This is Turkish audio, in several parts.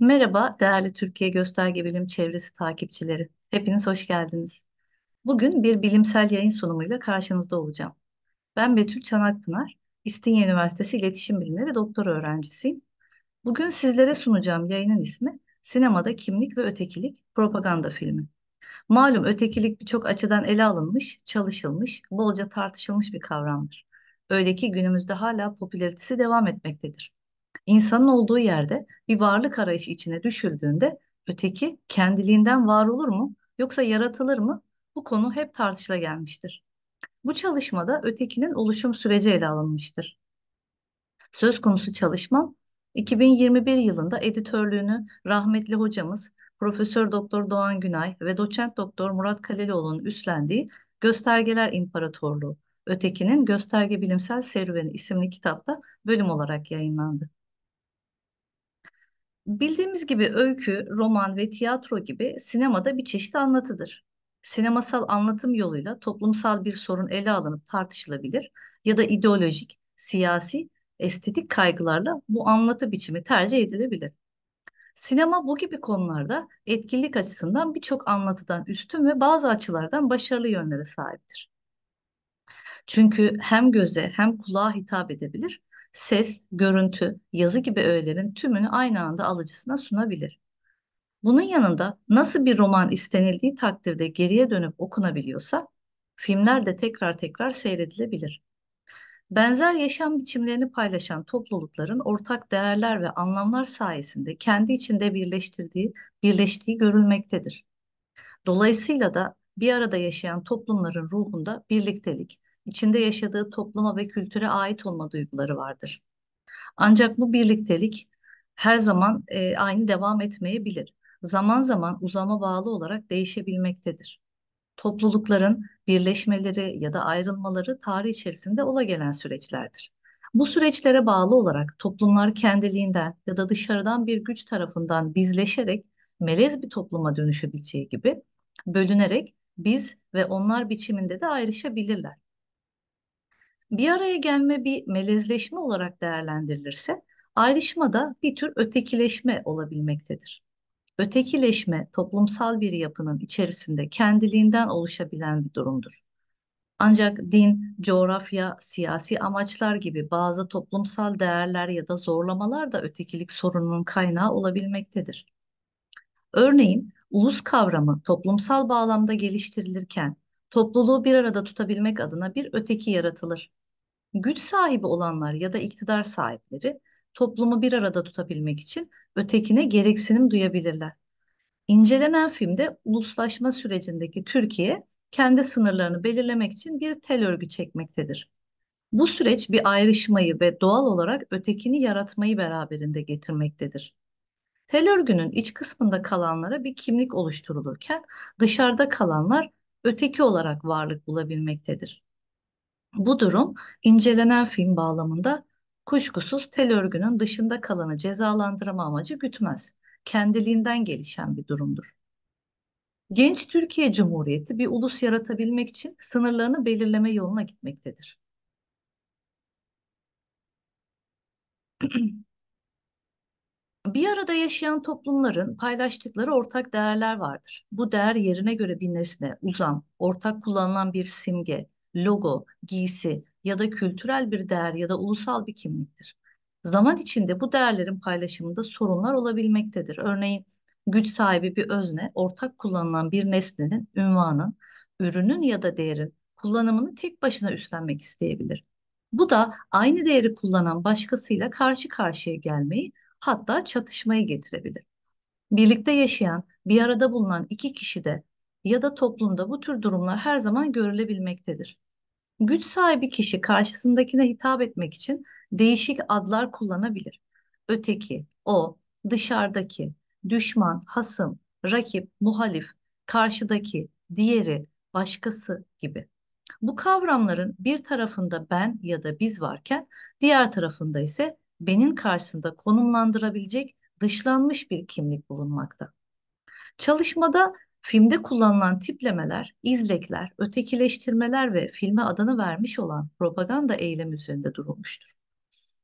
Merhaba değerli Türkiye Gösterge Bilim Çevresi takipçileri. Hepiniz hoş geldiniz. Bugün bir bilimsel yayın sunumuyla karşınızda olacağım. Ben Betül Çanakpınar, İstinye Üniversitesi İletişim Bilimleri doktora öğrencisiyim. Bugün sizlere sunacağım yayının ismi Sinemada Kimlik ve Ötekilik Propaganda Filmi. Malum ötekilik birçok açıdan ele alınmış, çalışılmış, bolca tartışılmış bir kavramdır. Öyle ki günümüzde hala popülaritesi devam etmektedir. İnsanın olduğu yerde bir varlık arayışı içine düşüldüğünde öteki kendiliğinden var olur mu yoksa yaratılır mı? Bu konu hep tartışıla gelmiştir. Bu çalışmada ötekinin oluşum süreci ele alınmıştır. Söz konusu çalışmam 2021 yılında editörlüğünü rahmetli hocamız Profesör Doktor Doğan Günay ve Doçent Doktor Murat Kalelioğlu'nun üstlendiği Göstergeler İmparatorluğu, Ötekinin Gösterge Bilimsel Serüveni isimli kitapta bölüm olarak yayınlandı. Bildiğimiz gibi öykü, roman ve tiyatro gibi sinemada bir çeşit anlatıdır. Sinemasal anlatım yoluyla toplumsal bir sorun ele alınıp tartışılabilir ya da ideolojik, siyasi, estetik kaygılarla bu anlatı biçimi tercih edilebilir. Sinema bu gibi konularda etkinlik açısından birçok anlatıdan üstün ve bazı açılardan başarılı yönlere sahiptir. Çünkü hem göze hem kulağa hitap edebilir ses, görüntü, yazı gibi öğelerin tümünü aynı anda alıcısına sunabilir. Bunun yanında nasıl bir roman istenildiği takdirde geriye dönüp okunabiliyorsa, filmler de tekrar tekrar seyredilebilir. Benzer yaşam biçimlerini paylaşan toplulukların ortak değerler ve anlamlar sayesinde kendi içinde birleştirdiği, birleştiği görülmektedir. Dolayısıyla da bir arada yaşayan toplumların ruhunda birliktelik, içinde yaşadığı topluma ve kültüre ait olma duyguları vardır. Ancak bu birliktelik her zaman e, aynı devam etmeyebilir. Zaman zaman uzama bağlı olarak değişebilmektedir. Toplulukların birleşmeleri ya da ayrılmaları tarih içerisinde ola gelen süreçlerdir. Bu süreçlere bağlı olarak toplumlar kendiliğinden ya da dışarıdan bir güç tarafından bizleşerek melez bir topluma dönüşebileceği gibi bölünerek biz ve onlar biçiminde de ayrışabilirler bir araya gelme bir melezleşme olarak değerlendirilirse ayrışma da bir tür ötekileşme olabilmektedir. Ötekileşme toplumsal bir yapının içerisinde kendiliğinden oluşabilen bir durumdur. Ancak din, coğrafya, siyasi amaçlar gibi bazı toplumsal değerler ya da zorlamalar da ötekilik sorununun kaynağı olabilmektedir. Örneğin ulus kavramı toplumsal bağlamda geliştirilirken topluluğu bir arada tutabilmek adına bir öteki yaratılır. Güç sahibi olanlar ya da iktidar sahipleri toplumu bir arada tutabilmek için ötekine gereksinim duyabilirler. İncelenen filmde uluslaşma sürecindeki Türkiye kendi sınırlarını belirlemek için bir tel örgü çekmektedir. Bu süreç bir ayrışmayı ve doğal olarak ötekini yaratmayı beraberinde getirmektedir. Tel örgünün iç kısmında kalanlara bir kimlik oluşturulurken dışarıda kalanlar öteki olarak varlık bulabilmektedir. Bu durum incelenen film bağlamında kuşkusuz tel örgünün dışında kalanı cezalandırma amacı gütmez. Kendiliğinden gelişen bir durumdur. Genç Türkiye Cumhuriyeti bir ulus yaratabilmek için sınırlarını belirleme yoluna gitmektedir. Bir arada yaşayan toplumların paylaştıkları ortak değerler vardır. Bu değer yerine göre bir nesne, uzam, ortak kullanılan bir simge, logo, giysi ya da kültürel bir değer ya da ulusal bir kimliktir. Zaman içinde bu değerlerin paylaşımında sorunlar olabilmektedir. Örneğin güç sahibi bir özne ortak kullanılan bir nesnenin, ünvanın, ürünün ya da değerin kullanımını tek başına üstlenmek isteyebilir. Bu da aynı değeri kullanan başkasıyla karşı karşıya gelmeyi hatta çatışmayı getirebilir. Birlikte yaşayan, bir arada bulunan iki kişide ya da toplumda bu tür durumlar her zaman görülebilmektedir. Güç sahibi kişi karşısındakine hitap etmek için değişik adlar kullanabilir. Öteki, o, dışarıdaki, düşman, hasım, rakip, muhalif, karşıdaki, diğeri, başkası gibi. Bu kavramların bir tarafında ben ya da biz varken diğer tarafında ise benin karşısında konumlandırabilecek dışlanmış bir kimlik bulunmakta. Çalışmada filmde kullanılan tiplemeler, izlekler, ötekileştirmeler ve filme adını vermiş olan propaganda eylemi üzerinde durulmuştur.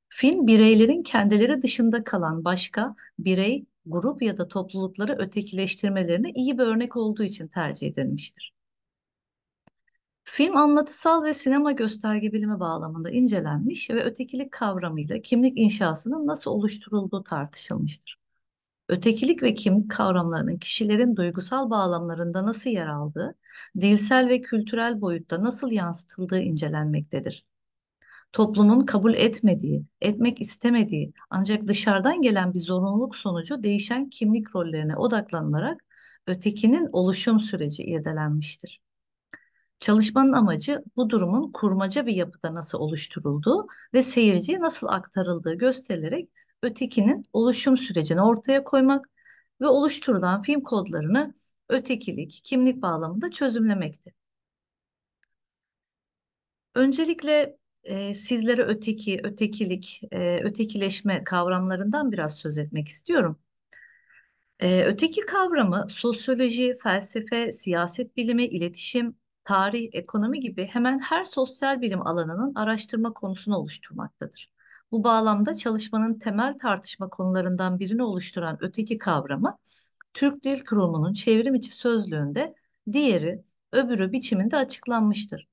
Film bireylerin kendileri dışında kalan başka birey, grup ya da toplulukları ötekileştirmelerine iyi bir örnek olduğu için tercih edilmiştir. Film anlatısal ve sinema gösterge bilimi bağlamında incelenmiş ve ötekilik kavramıyla kimlik inşasının nasıl oluşturulduğu tartışılmıştır. Ötekilik ve kimlik kavramlarının kişilerin duygusal bağlamlarında nasıl yer aldığı, dilsel ve kültürel boyutta nasıl yansıtıldığı incelenmektedir. Toplumun kabul etmediği, etmek istemediği ancak dışarıdan gelen bir zorunluluk sonucu değişen kimlik rollerine odaklanılarak ötekinin oluşum süreci irdelenmiştir. Çalışmanın amacı bu durumun kurmaca bir yapıda nasıl oluşturulduğu ve seyirciye nasıl aktarıldığı gösterilerek ötekinin oluşum sürecini ortaya koymak ve oluşturulan film kodlarını ötekilik, kimlik bağlamında çözümlemekti. Öncelikle e, sizlere öteki, ötekilik, e, ötekileşme kavramlarından biraz söz etmek istiyorum. E, öteki kavramı sosyoloji, felsefe, siyaset bilimi, iletişim, tarih, ekonomi gibi hemen her sosyal bilim alanının araştırma konusunu oluşturmaktadır. Bu bağlamda çalışmanın temel tartışma konularından birini oluşturan öteki kavramı Türk Dil Kurumu'nun çevrim içi sözlüğünde diğeri, öbürü biçiminde açıklanmıştır.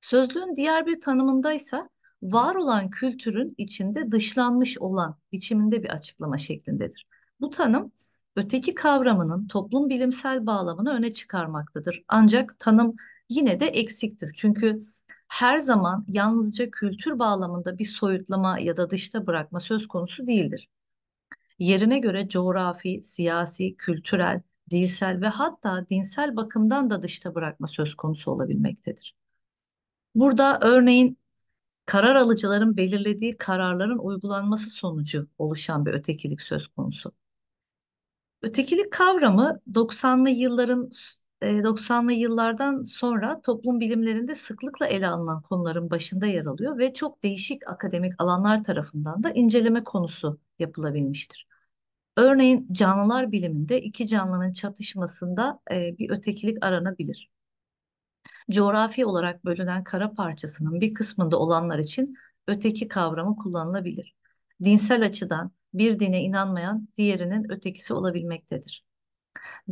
Sözlüğün diğer bir tanımında ise var olan kültürün içinde dışlanmış olan biçiminde bir açıklama şeklindedir. Bu tanım öteki kavramının toplum bilimsel bağlamını öne çıkarmaktadır. Ancak tanım yine de eksiktir. Çünkü her zaman yalnızca kültür bağlamında bir soyutlama ya da dışta bırakma söz konusu değildir. Yerine göre coğrafi, siyasi, kültürel, dilsel ve hatta dinsel bakımdan da dışta bırakma söz konusu olabilmektedir. Burada örneğin karar alıcıların belirlediği kararların uygulanması sonucu oluşan bir ötekilik söz konusu. Ötekilik kavramı 90'lı yılların 90'lı e, yıllardan sonra toplum bilimlerinde sıklıkla ele alınan konuların başında yer alıyor ve çok değişik akademik alanlar tarafından da inceleme konusu yapılabilmiştir. Örneğin canlılar biliminde iki canlının çatışmasında e, bir ötekilik aranabilir. Coğrafi olarak bölünen kara parçasının bir kısmında olanlar için öteki kavramı kullanılabilir dinsel açıdan bir dine inanmayan diğerinin ötekisi olabilmektedir.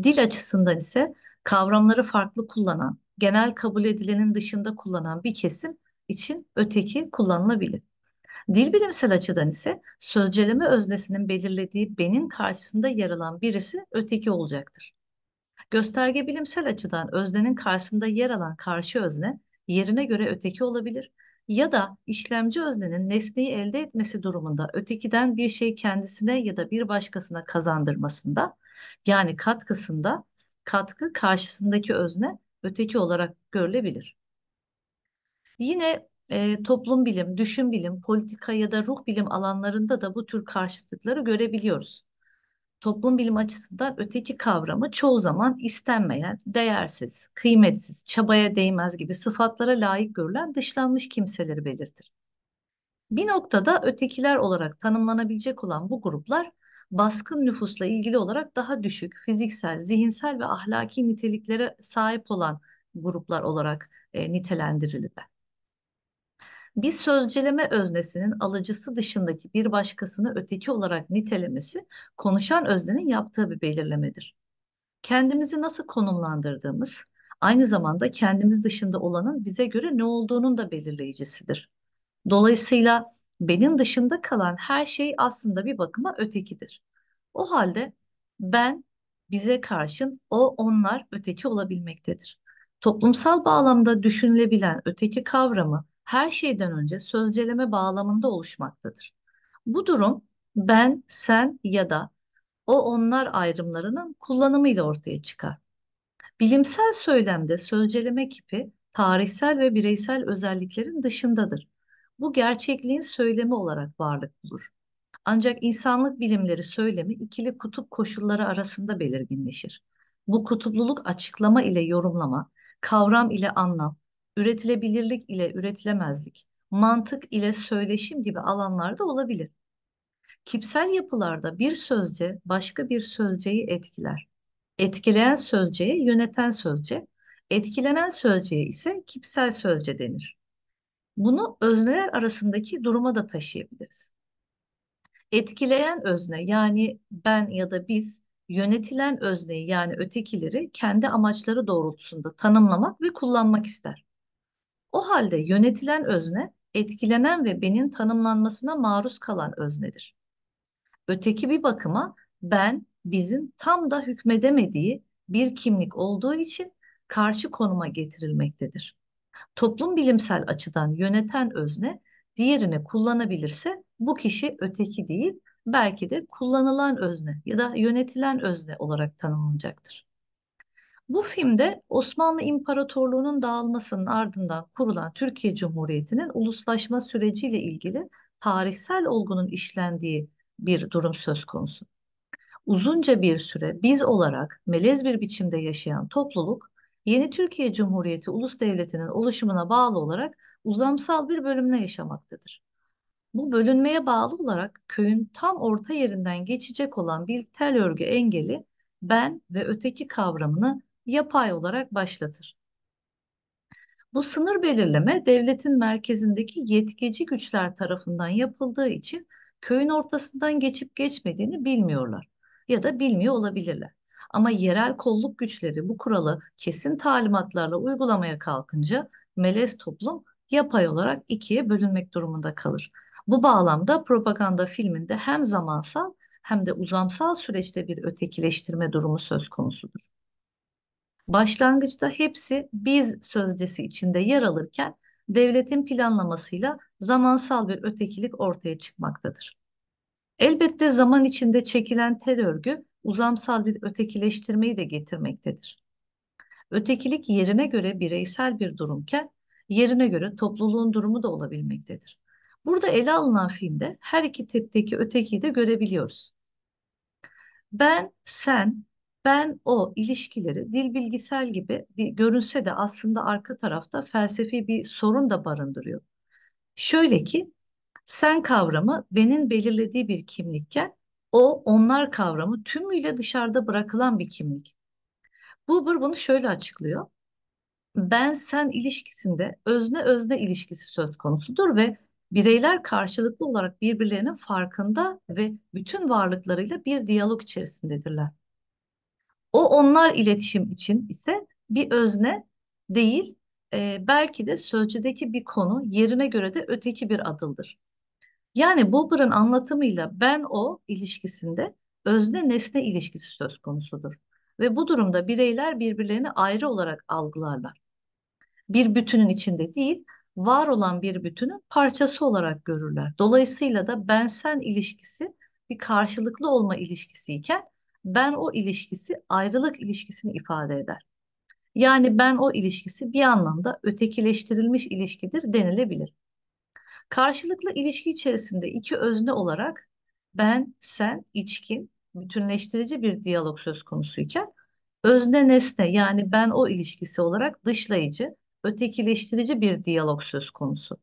Dil açısından ise kavramları farklı kullanan, genel kabul edilenin dışında kullanan bir kesim için öteki kullanılabilir. Dil bilimsel açıdan ise sözceleme öznesinin belirlediği benin karşısında yer alan birisi öteki olacaktır. Gösterge bilimsel açıdan öznenin karşısında yer alan karşı özne yerine göre öteki olabilir ya da işlemci öznenin nesneyi elde etmesi durumunda ötekiden bir şey kendisine ya da bir başkasına kazandırmasında yani katkısında katkı karşısındaki özne öteki olarak görülebilir. Yine e, toplum bilim, düşün bilim, politika ya da ruh bilim alanlarında da bu tür karşıtlıkları görebiliyoruz toplum bilim açısından öteki kavramı çoğu zaman istenmeyen, değersiz, kıymetsiz, çabaya değmez gibi sıfatlara layık görülen dışlanmış kimseleri belirtir. Bir noktada ötekiler olarak tanımlanabilecek olan bu gruplar baskın nüfusla ilgili olarak daha düşük fiziksel, zihinsel ve ahlaki niteliklere sahip olan gruplar olarak e, nitelendirilirler bir sözceleme öznesinin alıcısı dışındaki bir başkasını öteki olarak nitelemesi konuşan öznenin yaptığı bir belirlemedir. Kendimizi nasıl konumlandırdığımız aynı zamanda kendimiz dışında olanın bize göre ne olduğunun da belirleyicisidir. Dolayısıyla benim dışında kalan her şey aslında bir bakıma ötekidir. O halde ben bize karşın o onlar öteki olabilmektedir. Toplumsal bağlamda düşünülebilen öteki kavramı her şeyden önce sözceleme bağlamında oluşmaktadır. Bu durum ben, sen ya da o onlar ayrımlarının kullanımıyla ortaya çıkar. Bilimsel söylemde sözceleme kipi tarihsel ve bireysel özelliklerin dışındadır. Bu gerçekliğin söylemi olarak varlık bulur. Ancak insanlık bilimleri söylemi ikili kutup koşulları arasında belirginleşir. Bu kutupluluk açıklama ile yorumlama, kavram ile anlam, üretilebilirlik ile üretilemezlik, mantık ile söyleşim gibi alanlarda olabilir. Kipsel yapılarda bir sözce başka bir sözceyi etkiler. Etkileyen sözceye yöneten sözce, etkilenen sözceye ise kipsel sözce denir. Bunu özneler arasındaki duruma da taşıyabiliriz. Etkileyen özne yani ben ya da biz yönetilen özneyi yani ötekileri kendi amaçları doğrultusunda tanımlamak ve kullanmak ister. O halde yönetilen özne etkilenen ve benin tanımlanmasına maruz kalan öznedir. Öteki bir bakıma ben bizim tam da hükmedemediği bir kimlik olduğu için karşı konuma getirilmektedir. Toplum bilimsel açıdan yöneten özne diğerine kullanabilirse bu kişi öteki değil belki de kullanılan özne ya da yönetilen özne olarak tanımlanacaktır. Bu filmde Osmanlı İmparatorluğu'nun dağılmasının ardından kurulan Türkiye Cumhuriyeti'nin uluslaşma süreciyle ilgili tarihsel olgunun işlendiği bir durum söz konusu. Uzunca bir süre biz olarak melez bir biçimde yaşayan topluluk, yeni Türkiye Cumhuriyeti ulus devletinin oluşumuna bağlı olarak uzamsal bir bölümle yaşamaktadır. Bu bölünmeye bağlı olarak köyün tam orta yerinden geçecek olan bir tel örgü engeli ben ve öteki kavramını yapay olarak başlatır. Bu sınır belirleme devletin merkezindeki yetkici güçler tarafından yapıldığı için köyün ortasından geçip geçmediğini bilmiyorlar ya da bilmiyor olabilirler. Ama yerel kolluk güçleri bu kuralı kesin talimatlarla uygulamaya kalkınca melez toplum yapay olarak ikiye bölünmek durumunda kalır. Bu bağlamda propaganda filminde hem zamansal hem de uzamsal süreçte bir ötekileştirme durumu söz konusudur. Başlangıçta hepsi biz sözcesi içinde yer alırken devletin planlamasıyla zamansal bir ötekilik ortaya çıkmaktadır. Elbette zaman içinde çekilen tel örgü uzamsal bir ötekileştirmeyi de getirmektedir. Ötekilik yerine göre bireysel bir durumken yerine göre topluluğun durumu da olabilmektedir. Burada ele alınan filmde her iki tipteki ötekiyi de görebiliyoruz. Ben, sen, ben o ilişkileri dil bilgisel gibi bir görünse de aslında arka tarafta felsefi bir sorun da barındırıyor. Şöyle ki sen kavramı benim belirlediği bir kimlikken o onlar kavramı tümüyle dışarıda bırakılan bir kimlik. Buber bunu şöyle açıklıyor. Ben sen ilişkisinde özne özne ilişkisi söz konusudur ve bireyler karşılıklı olarak birbirlerinin farkında ve bütün varlıklarıyla bir diyalog içerisindedirler. O onlar iletişim için ise bir özne değil, e, belki de sözcüdeki bir konu yerine göre de öteki bir adıldır. Yani Bober'ın anlatımıyla ben o ilişkisinde özne nesne ilişkisi söz konusudur. Ve bu durumda bireyler birbirlerini ayrı olarak algılarlar. Bir bütünün içinde değil, var olan bir bütünün parçası olarak görürler. Dolayısıyla da ben sen ilişkisi bir karşılıklı olma ilişkisiyken ben o ilişkisi ayrılık ilişkisini ifade eder. Yani ben o ilişkisi bir anlamda ötekileştirilmiş ilişkidir denilebilir. Karşılıklı ilişki içerisinde iki özne olarak ben, sen, içkin, bütünleştirici bir diyalog söz konusuyken özne nesne yani ben o ilişkisi olarak dışlayıcı, ötekileştirici bir diyalog söz konusu.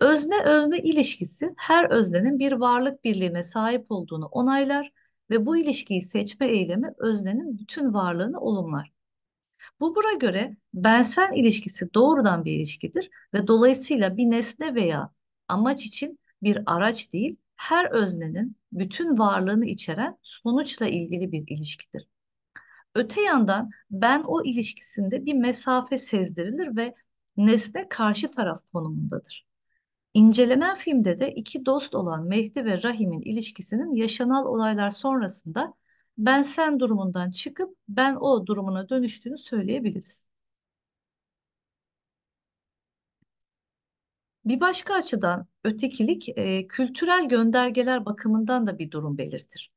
Özne özne ilişkisi her öznenin bir varlık birliğine sahip olduğunu onaylar ve bu ilişkiyi seçme eylemi öznenin bütün varlığını olumlar. Bu buna göre bensen ilişkisi doğrudan bir ilişkidir ve dolayısıyla bir nesne veya amaç için bir araç değil, her öznenin bütün varlığını içeren sonuçla ilgili bir ilişkidir. Öte yandan ben o ilişkisinde bir mesafe sezdirilir ve nesne karşı taraf konumundadır. İncelenen filmde de iki dost olan Mehdi ve Rahim'in ilişkisinin yaşanan olaylar sonrasında ben sen durumundan çıkıp ben o durumuna dönüştüğünü söyleyebiliriz. Bir başka açıdan ötekilik e, kültürel göndergeler bakımından da bir durum belirtir.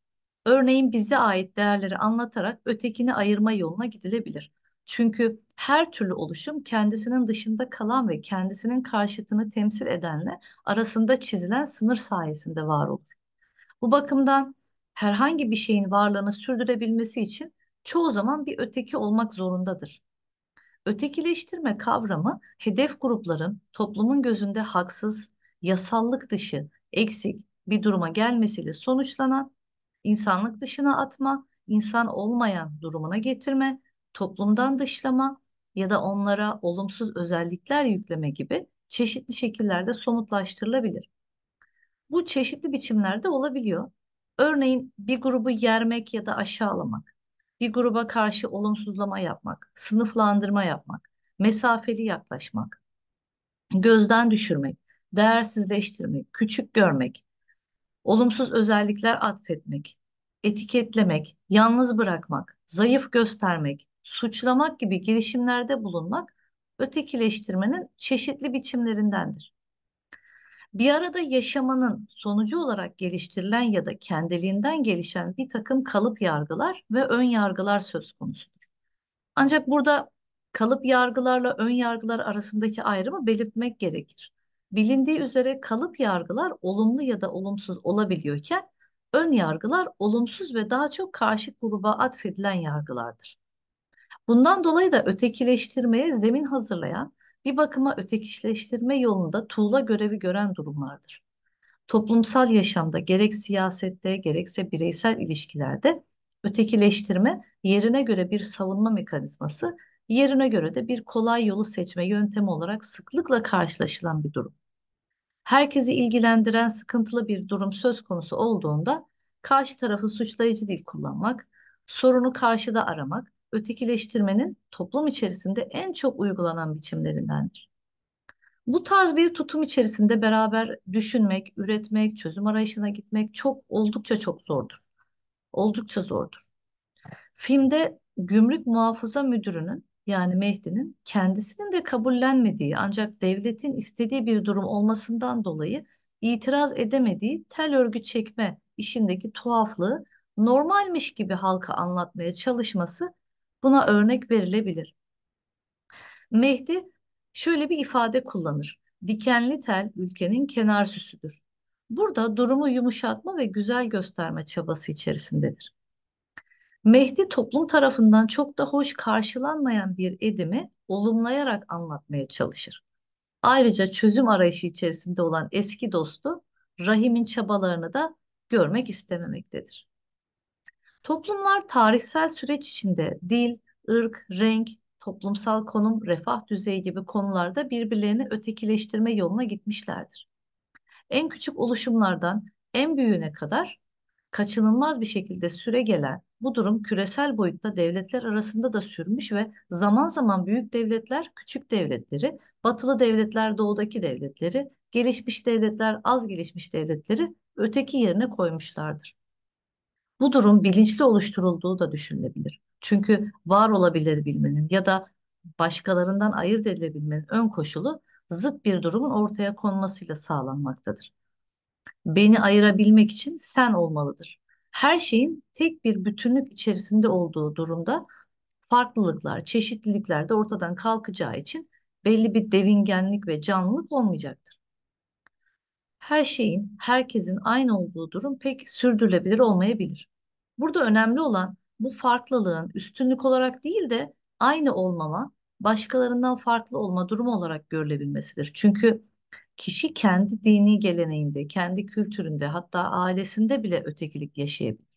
Örneğin bize ait değerleri anlatarak ötekini ayırma yoluna gidilebilir. Çünkü her türlü oluşum kendisinin dışında kalan ve kendisinin karşıtını temsil edenle arasında çizilen sınır sayesinde var olur. Bu bakımdan herhangi bir şeyin varlığını sürdürebilmesi için çoğu zaman bir öteki olmak zorundadır. Ötekileştirme kavramı hedef grupların toplumun gözünde haksız, yasallık dışı, eksik bir duruma gelmesiyle sonuçlanan insanlık dışına atma, insan olmayan durumuna getirme, toplumdan dışlama, ya da onlara olumsuz özellikler yükleme gibi çeşitli şekillerde somutlaştırılabilir. Bu çeşitli biçimlerde olabiliyor. Örneğin bir grubu yermek ya da aşağılamak, bir gruba karşı olumsuzlama yapmak, sınıflandırma yapmak, mesafeli yaklaşmak, gözden düşürmek, değersizleştirmek, küçük görmek, olumsuz özellikler atfetmek, etiketlemek, yalnız bırakmak, zayıf göstermek, suçlamak gibi girişimlerde bulunmak ötekileştirmenin çeşitli biçimlerindendir. Bir arada yaşamanın sonucu olarak geliştirilen ya da kendiliğinden gelişen bir takım kalıp yargılar ve ön yargılar söz konusudur. Ancak burada kalıp yargılarla ön yargılar arasındaki ayrımı belirtmek gerekir. Bilindiği üzere kalıp yargılar olumlu ya da olumsuz olabiliyorken ön yargılar olumsuz ve daha çok karşı gruba atfedilen yargılardır. Bundan dolayı da ötekileştirmeye zemin hazırlayan, bir bakıma ötekileştirme yolunda tuğla görevi gören durumlardır. Toplumsal yaşamda gerek siyasette gerekse bireysel ilişkilerde ötekileştirme yerine göre bir savunma mekanizması, yerine göre de bir kolay yolu seçme yöntemi olarak sıklıkla karşılaşılan bir durum. Herkesi ilgilendiren sıkıntılı bir durum söz konusu olduğunda karşı tarafı suçlayıcı dil kullanmak, sorunu karşıda aramak ötekileştirmenin toplum içerisinde en çok uygulanan biçimlerindendir. Bu tarz bir tutum içerisinde beraber düşünmek, üretmek, çözüm arayışına gitmek çok oldukça çok zordur. Oldukça zordur. Filmde gümrük muhafaza müdürünün yani Mehdi'nin kendisinin de kabullenmediği ancak devletin istediği bir durum olmasından dolayı itiraz edemediği tel örgü çekme işindeki tuhaflığı normalmiş gibi halka anlatmaya çalışması Buna örnek verilebilir. Mehdi şöyle bir ifade kullanır. Dikenli tel ülkenin kenar süsüdür. Burada durumu yumuşatma ve güzel gösterme çabası içerisindedir. Mehdi toplum tarafından çok da hoş karşılanmayan bir edimi olumlayarak anlatmaya çalışır. Ayrıca çözüm arayışı içerisinde olan eski dostu Rahim'in çabalarını da görmek istememektedir. Toplumlar tarihsel süreç içinde dil, ırk, renk, toplumsal konum, refah düzeyi gibi konularda birbirlerini ötekileştirme yoluna gitmişlerdir. En küçük oluşumlardan en büyüğüne kadar kaçınılmaz bir şekilde süre gelen bu durum küresel boyutta devletler arasında da sürmüş ve zaman zaman büyük devletler küçük devletleri, batılı devletler doğudaki devletleri, gelişmiş devletler az gelişmiş devletleri öteki yerine koymuşlardır. Bu durum bilinçli oluşturulduğu da düşünülebilir. Çünkü var olabilebilmenin ya da başkalarından ayırt edilebilmenin ön koşulu zıt bir durumun ortaya konmasıyla sağlanmaktadır. Beni ayırabilmek için sen olmalıdır. Her şeyin tek bir bütünlük içerisinde olduğu durumda farklılıklar, çeşitlilikler de ortadan kalkacağı için belli bir devingenlik ve canlılık olmayacaktır her şeyin, herkesin aynı olduğu durum pek sürdürülebilir olmayabilir. Burada önemli olan bu farklılığın üstünlük olarak değil de aynı olmama, başkalarından farklı olma durumu olarak görülebilmesidir. Çünkü kişi kendi dini geleneğinde, kendi kültüründe hatta ailesinde bile ötekilik yaşayabilir.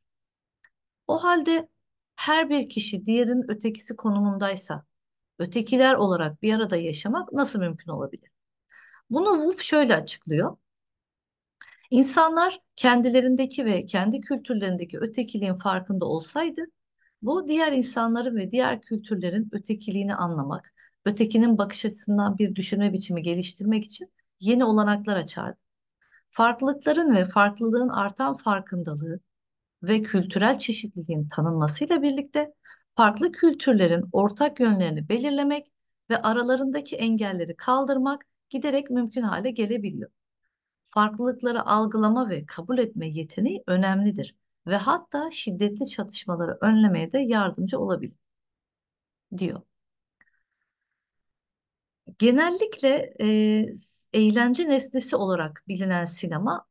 O halde her bir kişi diğerin ötekisi konumundaysa ötekiler olarak bir arada yaşamak nasıl mümkün olabilir? Bunu Wolf şöyle açıklıyor. İnsanlar kendilerindeki ve kendi kültürlerindeki ötekiliğin farkında olsaydı bu diğer insanların ve diğer kültürlerin ötekiliğini anlamak, ötekinin bakış açısından bir düşünme biçimi geliştirmek için yeni olanaklar açardı. Farklılıkların ve farklılığın artan farkındalığı ve kültürel çeşitliliğin tanınmasıyla birlikte farklı kültürlerin ortak yönlerini belirlemek ve aralarındaki engelleri kaldırmak giderek mümkün hale gelebiliyor farklılıkları algılama ve kabul etme yeteneği önemlidir ve hatta şiddetli çatışmaları önlemeye de yardımcı olabilir diyor. Genellikle e, eğlence nesnesi olarak bilinen sinema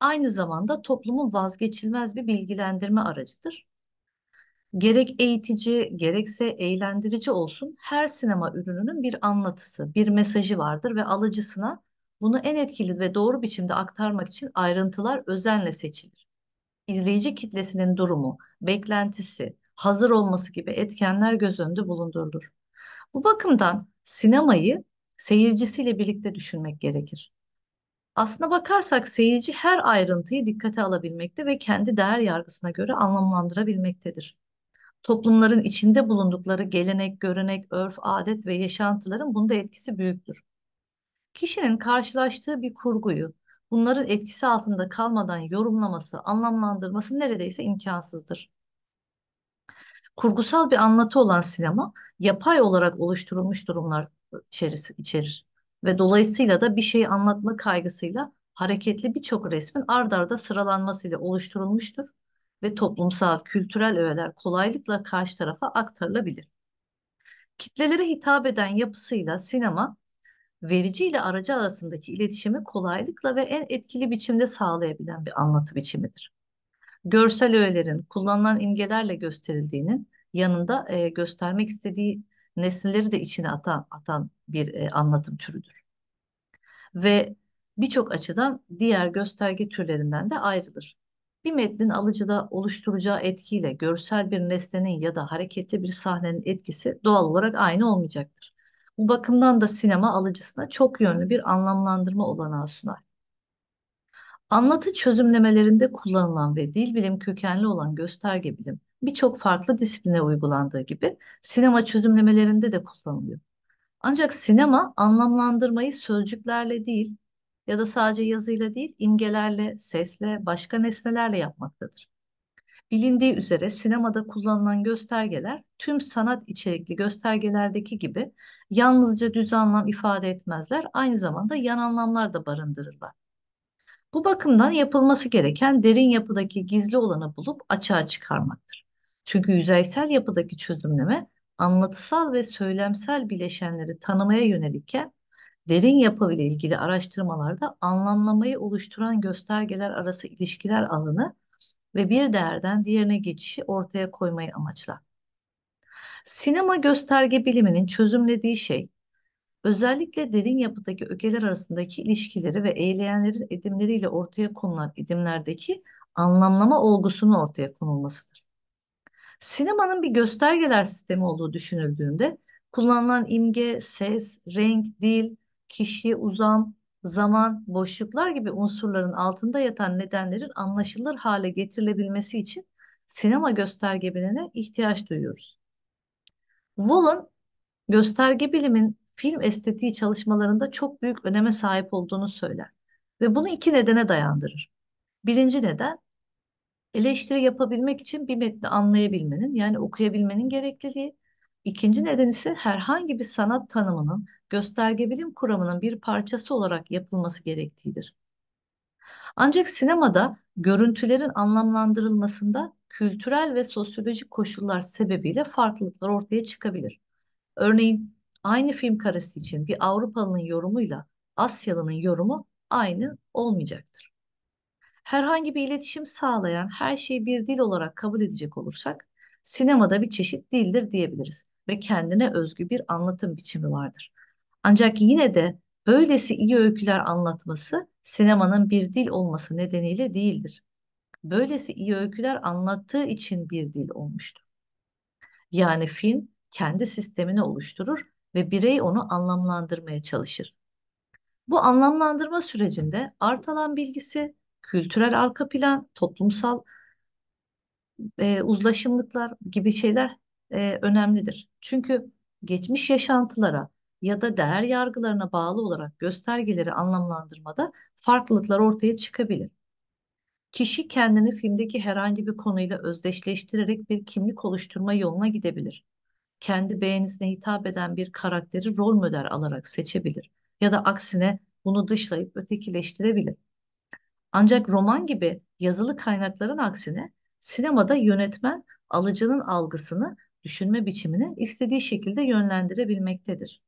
aynı zamanda toplumun vazgeçilmez bir bilgilendirme aracıdır. Gerek eğitici gerekse eğlendirici olsun her sinema ürününün bir anlatısı, bir mesajı vardır ve alıcısına bunu en etkili ve doğru biçimde aktarmak için ayrıntılar özenle seçilir. İzleyici kitlesinin durumu, beklentisi, hazır olması gibi etkenler göz önünde bulundurulur. Bu bakımdan sinemayı seyircisiyle birlikte düşünmek gerekir. Aslına bakarsak seyirci her ayrıntıyı dikkate alabilmekte ve kendi değer yargısına göre anlamlandırabilmektedir. Toplumların içinde bulundukları gelenek, görenek, örf, adet ve yaşantıların bunda etkisi büyüktür. Kişinin karşılaştığı bir kurguyu bunların etkisi altında kalmadan yorumlaması, anlamlandırması neredeyse imkansızdır. Kurgusal bir anlatı olan sinema yapay olarak oluşturulmuş durumlar içerisi, içerir ve dolayısıyla da bir şeyi anlatma kaygısıyla hareketli birçok resmin ard arda sıralanmasıyla oluşturulmuştur ve toplumsal, kültürel öğeler kolaylıkla karşı tarafa aktarılabilir. Kitlelere hitap eden yapısıyla sinema verici ile aracı arasındaki iletişimi kolaylıkla ve en etkili biçimde sağlayabilen bir anlatı biçimidir. Görsel öğelerin kullanılan imgelerle gösterildiğinin yanında e, göstermek istediği nesneleri de içine atan, atan bir e, anlatım türüdür. Ve birçok açıdan diğer gösterge türlerinden de ayrılır. Bir metnin alıcıda oluşturacağı etkiyle görsel bir nesnenin ya da hareketli bir sahnenin etkisi doğal olarak aynı olmayacaktır. Bu bakımdan da sinema alıcısına çok yönlü bir anlamlandırma olanağı sunar. Anlatı çözümlemelerinde kullanılan ve dil bilim kökenli olan gösterge bilim birçok farklı disipline uygulandığı gibi sinema çözümlemelerinde de kullanılıyor. Ancak sinema anlamlandırmayı sözcüklerle değil ya da sadece yazıyla değil imgelerle, sesle, başka nesnelerle yapmaktadır. Bilindiği üzere sinemada kullanılan göstergeler tüm sanat içerikli göstergelerdeki gibi yalnızca düz anlam ifade etmezler, aynı zamanda yan anlamlar da barındırırlar. Bu bakımdan yapılması gereken derin yapıdaki gizli olanı bulup açığa çıkarmaktır. Çünkü yüzeysel yapıdaki çözümleme anlatısal ve söylemsel bileşenleri tanımaya yönelikken derin yapı ile ilgili araştırmalarda anlamlamayı oluşturan göstergeler arası ilişkiler alanı ve bir değerden diğerine geçişi ortaya koymayı amaçla. Sinema gösterge biliminin çözümlediği şey, özellikle derin yapıdaki ögeler arasındaki ilişkileri ve eğleyenlerin edimleriyle ortaya konulan edimlerdeki anlamlama olgusunun ortaya konulmasıdır. Sinemanın bir göstergeler sistemi olduğu düşünüldüğünde kullanılan imge, ses, renk, dil, kişiye uzam, zaman, boşluklar gibi unsurların altında yatan nedenlerin anlaşılır hale getirilebilmesi için sinema göstergebiline ihtiyaç duyuyoruz. Wall'ın gösterge bilimin film estetiği çalışmalarında çok büyük öneme sahip olduğunu söyler ve bunu iki nedene dayandırır. Birinci neden eleştiri yapabilmek için bir metni anlayabilmenin yani okuyabilmenin gerekliliği İkinci neden ise herhangi bir sanat tanımının gösterge bilim kuramının bir parçası olarak yapılması gerektiğidir. Ancak sinemada görüntülerin anlamlandırılmasında kültürel ve sosyolojik koşullar sebebiyle farklılıklar ortaya çıkabilir. Örneğin aynı film karesi için bir Avrupalının yorumuyla Asyalı'nın yorumu aynı olmayacaktır. Herhangi bir iletişim sağlayan her şeyi bir dil olarak kabul edecek olursak sinemada bir çeşit dildir diyebiliriz ve kendine özgü bir anlatım biçimi vardır. Ancak yine de böylesi iyi öyküler anlatması sinemanın bir dil olması nedeniyle değildir. Böylesi iyi öyküler anlattığı için bir dil olmuştur. Yani film kendi sistemini oluşturur ve birey onu anlamlandırmaya çalışır. Bu anlamlandırma sürecinde artalan bilgisi, kültürel arka plan, toplumsal e, uzlaşımlıklar gibi şeyler e, önemlidir. Çünkü geçmiş yaşantılara ya da değer yargılarına bağlı olarak göstergeleri anlamlandırmada farklılıklar ortaya çıkabilir. Kişi kendini filmdeki herhangi bir konuyla özdeşleştirerek bir kimlik oluşturma yoluna gidebilir. Kendi beğenisine hitap eden bir karakteri rol model alarak seçebilir ya da aksine bunu dışlayıp ötekileştirebilir. Ancak roman gibi yazılı kaynakların aksine sinemada yönetmen alıcının algısını düşünme biçimini istediği şekilde yönlendirebilmektedir.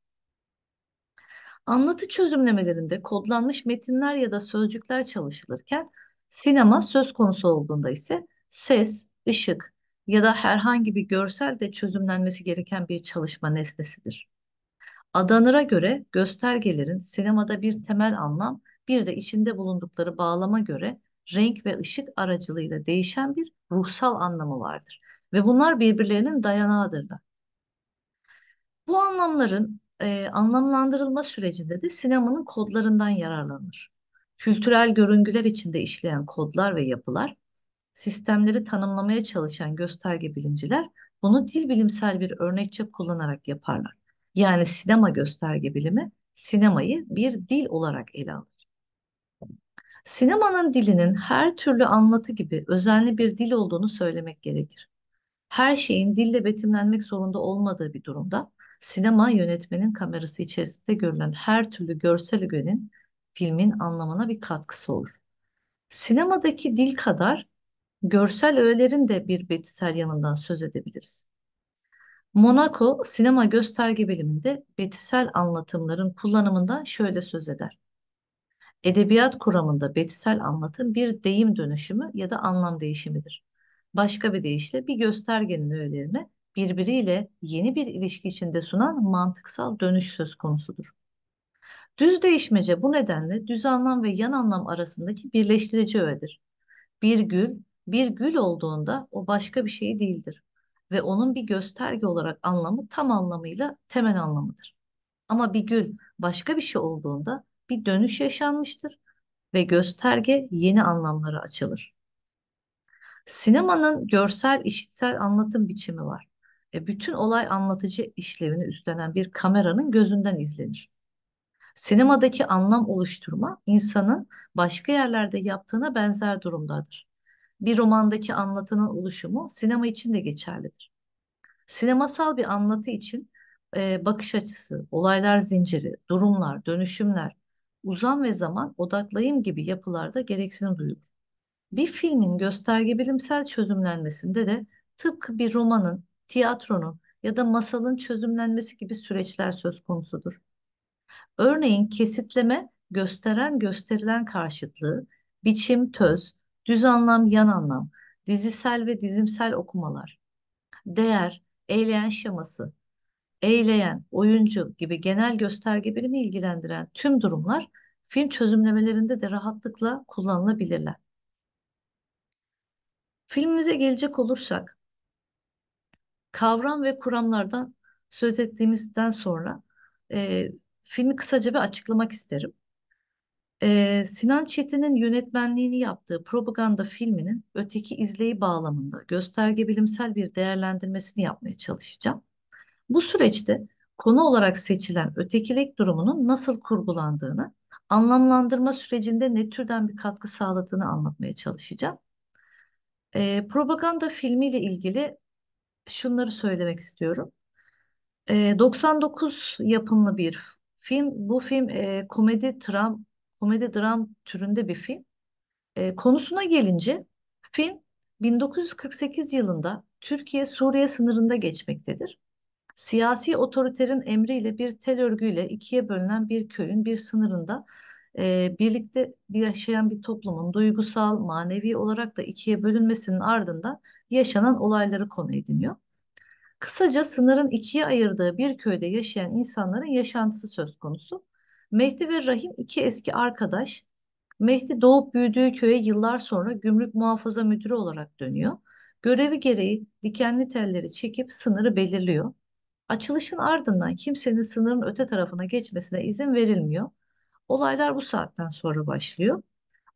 Anlatı çözümlemelerinde kodlanmış metinler ya da sözcükler çalışılırken sinema söz konusu olduğunda ise ses, ışık ya da herhangi bir görsel de çözümlenmesi gereken bir çalışma nesnesidir. Adanır'a göre göstergelerin sinemada bir temel anlam, bir de içinde bulundukları bağlama göre renk ve ışık aracılığıyla değişen bir ruhsal anlamı vardır ve bunlar birbirlerinin dayanağıdırlar. Bu anlamların e, anlamlandırılma sürecinde de sinemanın kodlarından yararlanır. Kültürel görüngüler içinde işleyen kodlar ve yapılar, sistemleri tanımlamaya çalışan gösterge bilimciler bunu dil bilimsel bir örnekçe kullanarak yaparlar. Yani sinema gösterge bilimi sinemayı bir dil olarak ele alır. Sinemanın dilinin her türlü anlatı gibi özenli bir dil olduğunu söylemek gerekir her şeyin dille betimlenmek zorunda olmadığı bir durumda sinema yönetmenin kamerası içerisinde görülen her türlü görsel ögenin filmin anlamına bir katkısı olur. Sinemadaki dil kadar görsel öğelerin de bir betisel yanından söz edebiliriz. Monaco sinema gösterge biliminde betisel anlatımların kullanımında şöyle söz eder. Edebiyat kuramında betisel anlatım bir deyim dönüşümü ya da anlam değişimidir. Başka bir deyişle bir göstergenin öğelerini birbiriyle yeni bir ilişki içinde sunan mantıksal dönüş söz konusudur. Düz değişmece bu nedenle düz anlam ve yan anlam arasındaki birleştirici öğedir. Bir gül, bir gül olduğunda o başka bir şey değildir ve onun bir gösterge olarak anlamı tam anlamıyla temel anlamıdır. Ama bir gül başka bir şey olduğunda bir dönüş yaşanmıştır ve gösterge yeni anlamlara açılır. Sinemanın görsel, işitsel anlatım biçimi var. E, bütün olay anlatıcı işlevini üstlenen bir kameranın gözünden izlenir. Sinemadaki anlam oluşturma insanın başka yerlerde yaptığına benzer durumdadır. Bir romandaki anlatının oluşumu sinema için de geçerlidir. Sinemasal bir anlatı için e, bakış açısı, olaylar zinciri, durumlar, dönüşümler, uzam ve zaman odaklayım gibi yapılarda gereksinim duyulur. Bir filmin gösterge bilimsel çözümlenmesinde de tıpkı bir romanın, tiyatronun ya da masalın çözümlenmesi gibi süreçler söz konusudur. Örneğin kesitleme gösteren gösterilen karşıtlığı, biçim töz, düz anlam yan anlam, dizisel ve dizimsel okumalar, değer, eyleyen şeması, eyleyen, oyuncu gibi genel gösterge birimi ilgilendiren tüm durumlar film çözümlemelerinde de rahatlıkla kullanılabilirler. Filmimize gelecek olursak kavram ve kuramlardan söz ettiğimizden sonra e, filmi kısaca bir açıklamak isterim. E, Sinan Çetin'in yönetmenliğini yaptığı propaganda filminin öteki izleyi bağlamında gösterge bilimsel bir değerlendirmesini yapmaya çalışacağım. Bu süreçte konu olarak seçilen ötekilik durumunun nasıl kurgulandığını, anlamlandırma sürecinde ne türden bir katkı sağladığını anlatmaya çalışacağım. E, propaganda filmiyle ilgili şunları söylemek istiyorum. E, 99 yapımlı bir film. Bu film e, komedi dram komedi dram türünde bir film. E, konusuna gelince film 1948 yılında Türkiye-Suriye sınırında geçmektedir. Siyasi otoriterin emriyle bir tel örgüyle ikiye bölünen bir köyün bir sınırında e, birlikte yaşayan bir toplumun duygusal, manevi olarak da ikiye bölünmesinin ardından yaşanan olayları konu ediniyor. Kısaca sınırın ikiye ayırdığı bir köyde yaşayan insanların yaşantısı söz konusu. Mehdi ve Rahim iki eski arkadaş. Mehdi doğup büyüdüğü köye yıllar sonra gümrük muhafaza müdürü olarak dönüyor. Görevi gereği dikenli telleri çekip sınırı belirliyor. Açılışın ardından kimsenin sınırın öte tarafına geçmesine izin verilmiyor. Olaylar bu saatten sonra başlıyor.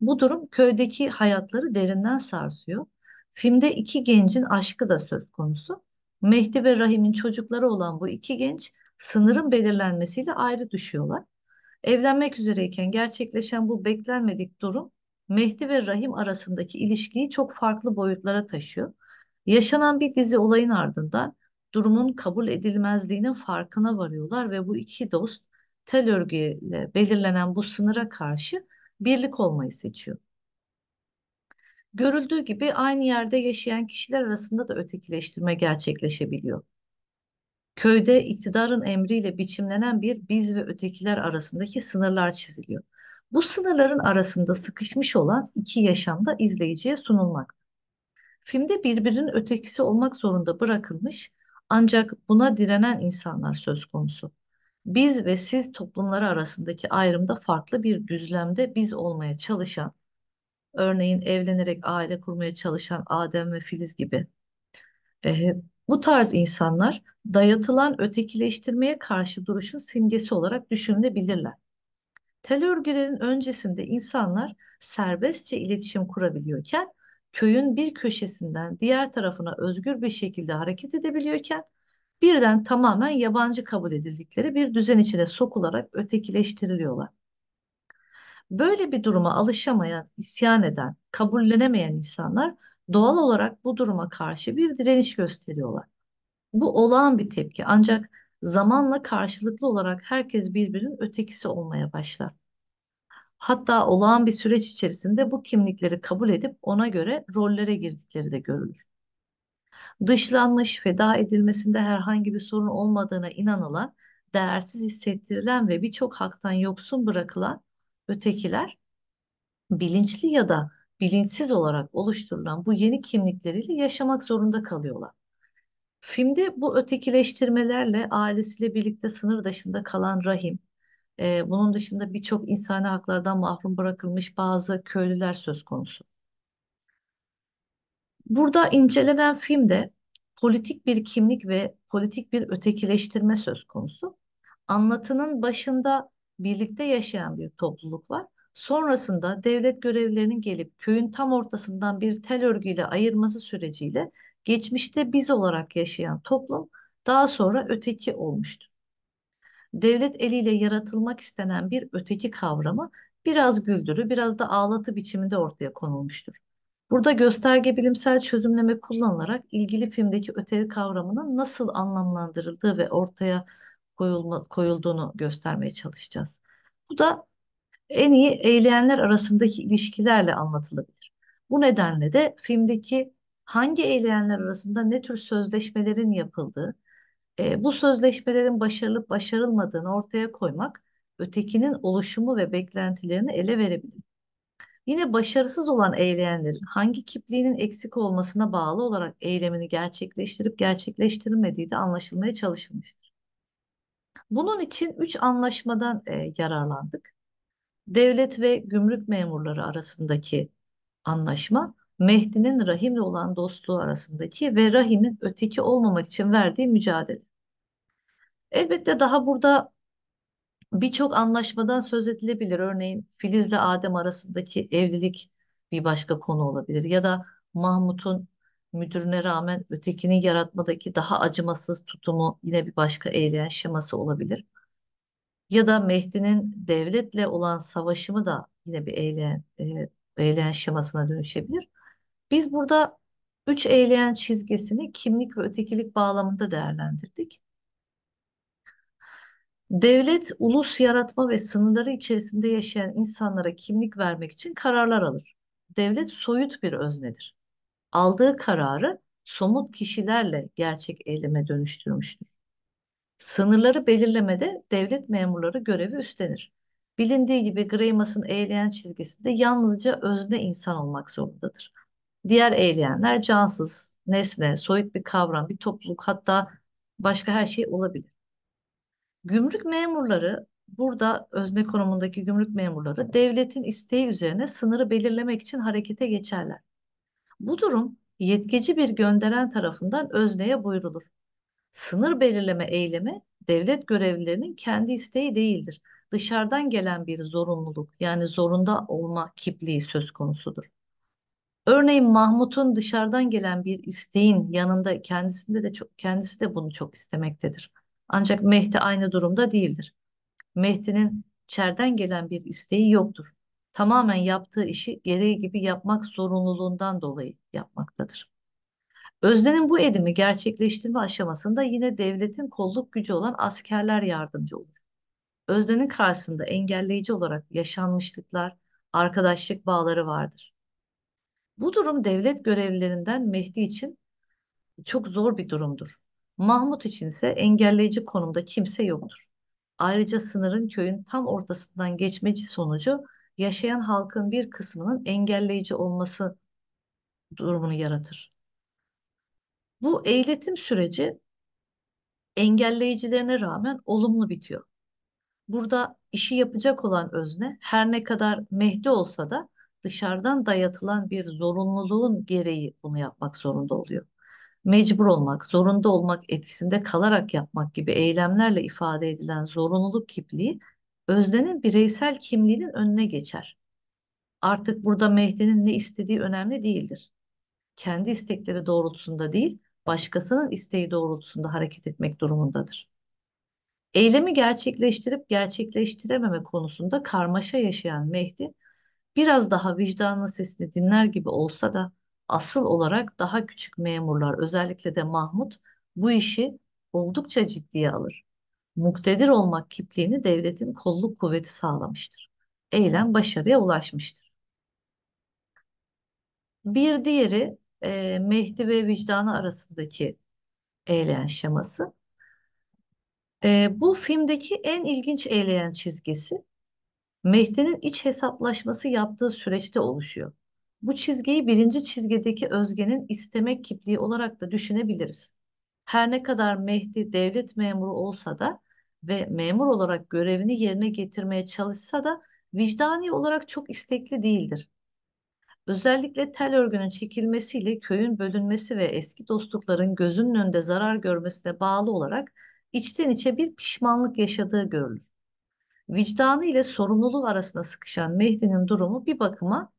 Bu durum köydeki hayatları derinden sarsıyor. Filmde iki gencin aşkı da söz konusu. Mehdi ve Rahim'in çocukları olan bu iki genç sınırın belirlenmesiyle ayrı düşüyorlar. Evlenmek üzereyken gerçekleşen bu beklenmedik durum Mehdi ve Rahim arasındaki ilişkiyi çok farklı boyutlara taşıyor. Yaşanan bir dizi olayın ardından durumun kabul edilmezliğinin farkına varıyorlar ve bu iki dost tel örgüyle belirlenen bu sınıra karşı birlik olmayı seçiyor. Görüldüğü gibi aynı yerde yaşayan kişiler arasında da ötekileştirme gerçekleşebiliyor. Köyde iktidarın emriyle biçimlenen bir biz ve ötekiler arasındaki sınırlar çiziliyor. Bu sınırların arasında sıkışmış olan iki yaşam da izleyiciye sunulmak. Filmde birbirinin ötekisi olmak zorunda bırakılmış ancak buna direnen insanlar söz konusu biz ve siz toplumları arasındaki ayrımda farklı bir düzlemde biz olmaya çalışan, örneğin evlenerek aile kurmaya çalışan Adem ve Filiz gibi e, bu tarz insanlar dayatılan ötekileştirmeye karşı duruşun simgesi olarak düşünülebilirler. Tel örgülerin öncesinde insanlar serbestçe iletişim kurabiliyorken, köyün bir köşesinden diğer tarafına özgür bir şekilde hareket edebiliyorken, birden tamamen yabancı kabul edildikleri bir düzen içine sokularak ötekileştiriliyorlar. Böyle bir duruma alışamayan, isyan eden, kabullenemeyen insanlar doğal olarak bu duruma karşı bir direniş gösteriyorlar. Bu olağan bir tepki ancak zamanla karşılıklı olarak herkes birbirinin ötekisi olmaya başlar. Hatta olağan bir süreç içerisinde bu kimlikleri kabul edip ona göre rollere girdikleri de görülür dışlanmış, feda edilmesinde herhangi bir sorun olmadığına inanılan, değersiz hissettirilen ve birçok haktan yoksun bırakılan ötekiler bilinçli ya da bilinçsiz olarak oluşturulan bu yeni kimlikleriyle yaşamak zorunda kalıyorlar. Filmde bu ötekileştirmelerle ailesiyle birlikte sınır dışında kalan Rahim, e, bunun dışında birçok insani haklardan mahrum bırakılmış bazı köylüler söz konusu. Burada incelenen filmde politik bir kimlik ve politik bir ötekileştirme söz konusu. Anlatının başında birlikte yaşayan bir topluluk var. Sonrasında devlet görevlerinin gelip köyün tam ortasından bir tel örgüyle ayırması süreciyle geçmişte biz olarak yaşayan toplum daha sonra öteki olmuştur. Devlet eliyle yaratılmak istenen bir öteki kavramı biraz güldürü, biraz da ağlatı biçiminde ortaya konulmuştur. Burada gösterge bilimsel çözümleme kullanılarak ilgili filmdeki öteki kavramının nasıl anlamlandırıldığı ve ortaya koyulma, koyulduğunu göstermeye çalışacağız. Bu da en iyi eyleyenler arasındaki ilişkilerle anlatılabilir. Bu nedenle de filmdeki hangi eyleyenler arasında ne tür sözleşmelerin yapıldığı, e, bu sözleşmelerin başarılıp başarılmadığını ortaya koymak ötekinin oluşumu ve beklentilerini ele verebilir. Yine başarısız olan eyleyenlerin hangi kipliğinin eksik olmasına bağlı olarak eylemini gerçekleştirip gerçekleştirmediği de anlaşılmaya çalışılmıştır. Bunun için üç anlaşmadan e, yararlandık. Devlet ve gümrük memurları arasındaki anlaşma, Mehdi'nin Rahim'le olan dostluğu arasındaki ve Rahim'in öteki olmamak için verdiği mücadele. Elbette daha burada birçok anlaşmadan söz edilebilir. Örneğin Filiz ile Adem arasındaki evlilik bir başka konu olabilir. Ya da Mahmut'un müdürüne rağmen ötekini yaratmadaki daha acımasız tutumu yine bir başka eğleyen şeması olabilir. Ya da Mehdi'nin devletle olan savaşımı da yine bir eğleyen, e, eğleyen şemasına dönüşebilir. Biz burada üç eğleyen çizgisini kimlik ve ötekilik bağlamında değerlendirdik. Devlet, ulus yaratma ve sınırları içerisinde yaşayan insanlara kimlik vermek için kararlar alır. Devlet soyut bir öznedir. Aldığı kararı somut kişilerle gerçek eyleme dönüştürmüştür. Sınırları belirlemede devlet memurları görevi üstlenir. Bilindiği gibi Greymas'ın eğleyen çizgisinde yalnızca özne insan olmak zorundadır. Diğer eğleyenler cansız, nesne, soyut bir kavram, bir topluluk hatta başka her şey olabilir. Gümrük memurları burada özne konumundaki gümrük memurları devletin isteği üzerine sınırı belirlemek için harekete geçerler. Bu durum yetkeci bir gönderen tarafından özneye buyurulur. Sınır belirleme eylemi devlet görevlilerinin kendi isteği değildir. Dışarıdan gelen bir zorunluluk yani zorunda olma kipliği söz konusudur. Örneğin Mahmut'un dışarıdan gelen bir isteğin yanında kendisinde de çok, kendisi de bunu çok istemektedir. Ancak Mehdi aynı durumda değildir. Mehdi'nin çerden gelen bir isteği yoktur. Tamamen yaptığı işi gereği gibi yapmak zorunluluğundan dolayı yapmaktadır. Öznenin bu edimi gerçekleştirme aşamasında yine devletin kolluk gücü olan askerler yardımcı olur. Öznenin karşısında engelleyici olarak yaşanmışlıklar, arkadaşlık bağları vardır. Bu durum devlet görevlilerinden Mehdi için çok zor bir durumdur. Mahmut için ise engelleyici konumda kimse yoktur. Ayrıca sınırın köyün tam ortasından geçmeci sonucu yaşayan halkın bir kısmının engelleyici olması durumunu yaratır. Bu eğletim süreci engelleyicilerine rağmen olumlu bitiyor. Burada işi yapacak olan özne her ne kadar Mehdi olsa da dışarıdan dayatılan bir zorunluluğun gereği bunu yapmak zorunda oluyor mecbur olmak, zorunda olmak etkisinde kalarak yapmak gibi eylemlerle ifade edilen zorunluluk kimliği öznenin bireysel kimliğinin önüne geçer. Artık burada Mehdi'nin ne istediği önemli değildir. Kendi istekleri doğrultusunda değil, başkasının isteği doğrultusunda hareket etmek durumundadır. Eylemi gerçekleştirip gerçekleştirememe konusunda karmaşa yaşayan Mehdi, biraz daha vicdanın sesini dinler gibi olsa da asıl olarak daha küçük memurlar özellikle de Mahmut bu işi oldukça ciddiye alır. Muktedir olmak kipliğini devletin kolluk kuvveti sağlamıştır. Eylem başarıya ulaşmıştır. Bir diğeri e, Mehdi ve vicdanı arasındaki eğlen şeması. E, bu filmdeki en ilginç eğleyen çizgisi Mehdi'nin iç hesaplaşması yaptığı süreçte oluşuyor. Bu çizgiyi birinci çizgideki özgenin istemek kipliği olarak da düşünebiliriz. Her ne kadar Mehdi devlet memuru olsa da ve memur olarak görevini yerine getirmeye çalışsa da vicdani olarak çok istekli değildir. Özellikle tel örgünün çekilmesiyle köyün bölünmesi ve eski dostlukların gözünün önünde zarar görmesine bağlı olarak içten içe bir pişmanlık yaşadığı görülür. Vicdanı ile sorumluluğu arasında sıkışan Mehdi'nin durumu bir bakıma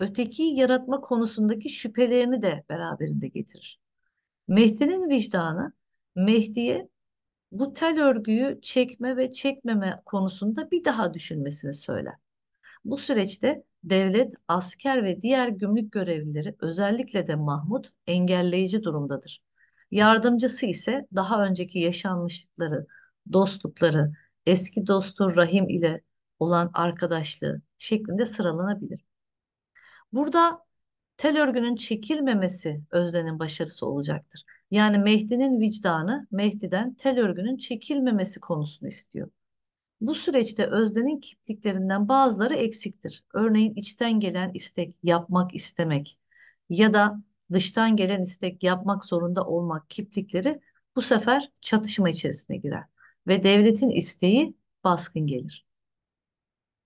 öteki yaratma konusundaki şüphelerini de beraberinde getirir. Mehdi'nin vicdanı Mehdi'ye bu tel örgüyü çekme ve çekmeme konusunda bir daha düşünmesini söyler. Bu süreçte devlet, asker ve diğer gümrük görevlileri özellikle de Mahmut engelleyici durumdadır. Yardımcısı ise daha önceki yaşanmışlıkları, dostlukları, eski dostu Rahim ile olan arkadaşlığı şeklinde sıralanabilir. Burada tel örgünün çekilmemesi Özden'in başarısı olacaktır. Yani Mehdi'nin vicdanı Mehdi'den tel örgünün çekilmemesi konusunu istiyor. Bu süreçte Özden'in kipliklerinden bazıları eksiktir. Örneğin içten gelen istek, yapmak istemek ya da dıştan gelen istek, yapmak zorunda olmak kiplikleri bu sefer çatışma içerisine girer ve devletin isteği baskın gelir.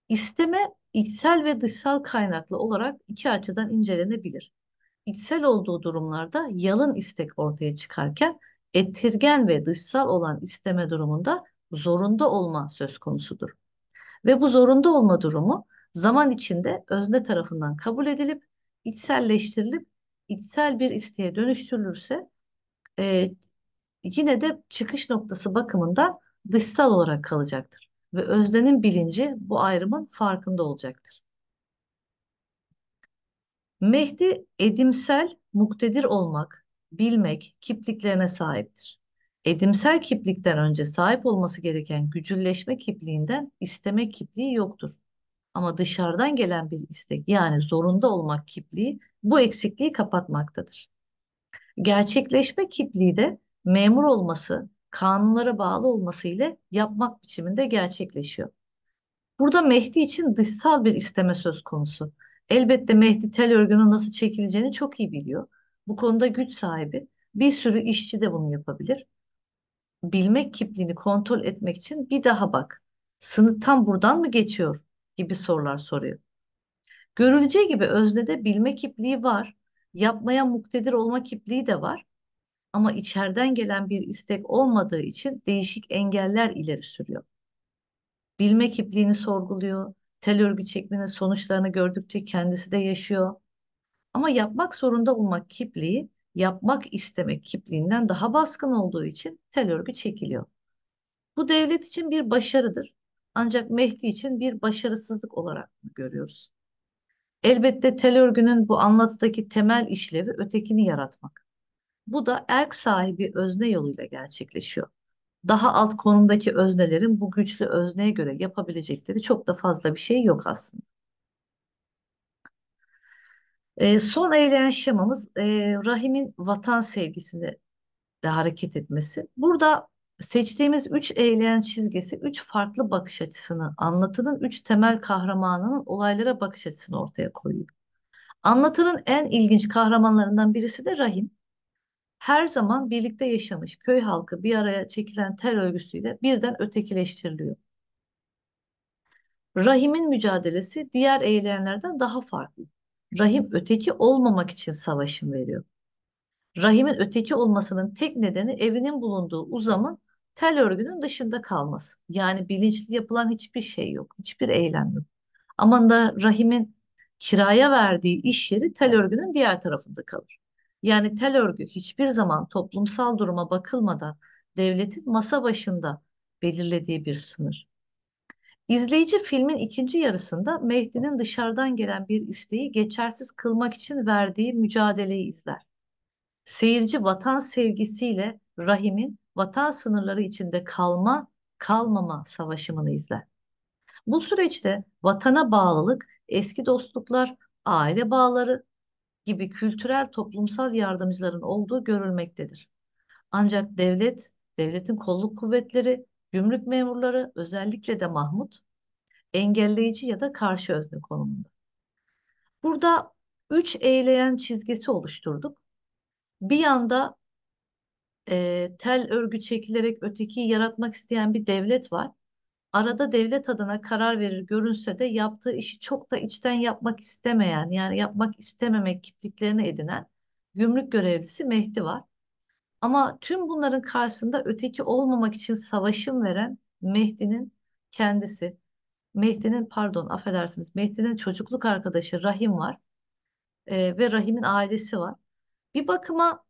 İsteme içsel ve dışsal kaynaklı olarak iki açıdan incelenebilir. İçsel olduğu durumlarda yalın istek ortaya çıkarken ettirgen ve dışsal olan isteme durumunda zorunda olma söz konusudur. Ve bu zorunda olma durumu zaman içinde özne tarafından kabul edilip içselleştirilip içsel bir isteğe dönüştürülürse e, yine de çıkış noktası bakımından dışsal olarak kalacaktır ve öznenin bilinci bu ayrımın farkında olacaktır. Mehdi edimsel muktedir olmak, bilmek kipliklerine sahiptir. Edimsel kiplikten önce sahip olması gereken gücülleşme kipliğinden isteme kipliği yoktur. Ama dışarıdan gelen bir istek yani zorunda olmak kipliği bu eksikliği kapatmaktadır. Gerçekleşme kipliği de memur olması, kanunlara bağlı olması ile yapmak biçiminde gerçekleşiyor. Burada Mehdi için dışsal bir isteme söz konusu. Elbette Mehdi tel örgünün nasıl çekileceğini çok iyi biliyor. Bu konuda güç sahibi. Bir sürü işçi de bunu yapabilir. Bilmek kipliğini kontrol etmek için bir daha bak. Sınıf tam buradan mı geçiyor? gibi sorular soruyor. Görüleceği gibi öznede bilme kipliği var. Yapmaya muktedir olma kipliği de var ama içeriden gelen bir istek olmadığı için değişik engeller ileri sürüyor. Bilmek ipliğini sorguluyor, tel örgü çekmenin sonuçlarını gördükçe kendisi de yaşıyor. Ama yapmak zorunda olmak kipliği, yapmak istemek kipliğinden daha baskın olduğu için tel örgü çekiliyor. Bu devlet için bir başarıdır. Ancak Mehdi için bir başarısızlık olarak görüyoruz. Elbette tel örgünün bu anlatıdaki temel işlevi ötekini yaratmak bu da erk sahibi özne yoluyla gerçekleşiyor. Daha alt konumdaki öznelerin bu güçlü özneye göre yapabilecekleri çok da fazla bir şey yok aslında. E, son eğleyen şemamız e, Rahim'in vatan sevgisini de hareket etmesi. Burada seçtiğimiz üç eğleyen çizgisi üç farklı bakış açısını anlatının üç temel kahramanının olaylara bakış açısını ortaya koyuyor. Anlatının en ilginç kahramanlarından birisi de Rahim her zaman birlikte yaşamış köy halkı bir araya çekilen tel örgüsüyle birden ötekileştiriliyor. Rahim'in mücadelesi diğer eğilenlerden daha farklı. Rahim öteki olmamak için savaşım veriyor. Rahim'in öteki olmasının tek nedeni evinin bulunduğu uzamın tel örgünün dışında kalması. Yani bilinçli yapılan hiçbir şey yok, hiçbir eylem yok. Ama da Rahim'in kiraya verdiği iş yeri tel örgünün diğer tarafında kalır. Yani tel örgü hiçbir zaman toplumsal duruma bakılmadan devletin masa başında belirlediği bir sınır. İzleyici filmin ikinci yarısında Mehdi'nin dışarıdan gelen bir isteği geçersiz kılmak için verdiği mücadeleyi izler. Seyirci vatan sevgisiyle Rahim'in vatan sınırları içinde kalma, kalmama savaşımını izler. Bu süreçte vatana bağlılık, eski dostluklar, aile bağları, gibi kültürel toplumsal yardımcıların olduğu görülmektedir. Ancak devlet, devletin kolluk kuvvetleri, gümrük memurları özellikle de Mahmut engelleyici ya da karşı özne konumunda. Burada üç eğleyen çizgisi oluşturduk. Bir yanda e, tel örgü çekilerek ötekiyi yaratmak isteyen bir devlet var arada devlet adına karar verir görünse de yaptığı işi çok da içten yapmak istemeyen yani yapmak istememek kipliklerini edinen gümrük görevlisi Mehdi var. Ama tüm bunların karşısında öteki olmamak için savaşım veren Mehdi'nin kendisi. Mehdi'nin pardon affedersiniz Mehdi'nin çocukluk arkadaşı Rahim var e, ve Rahim'in ailesi var. Bir bakıma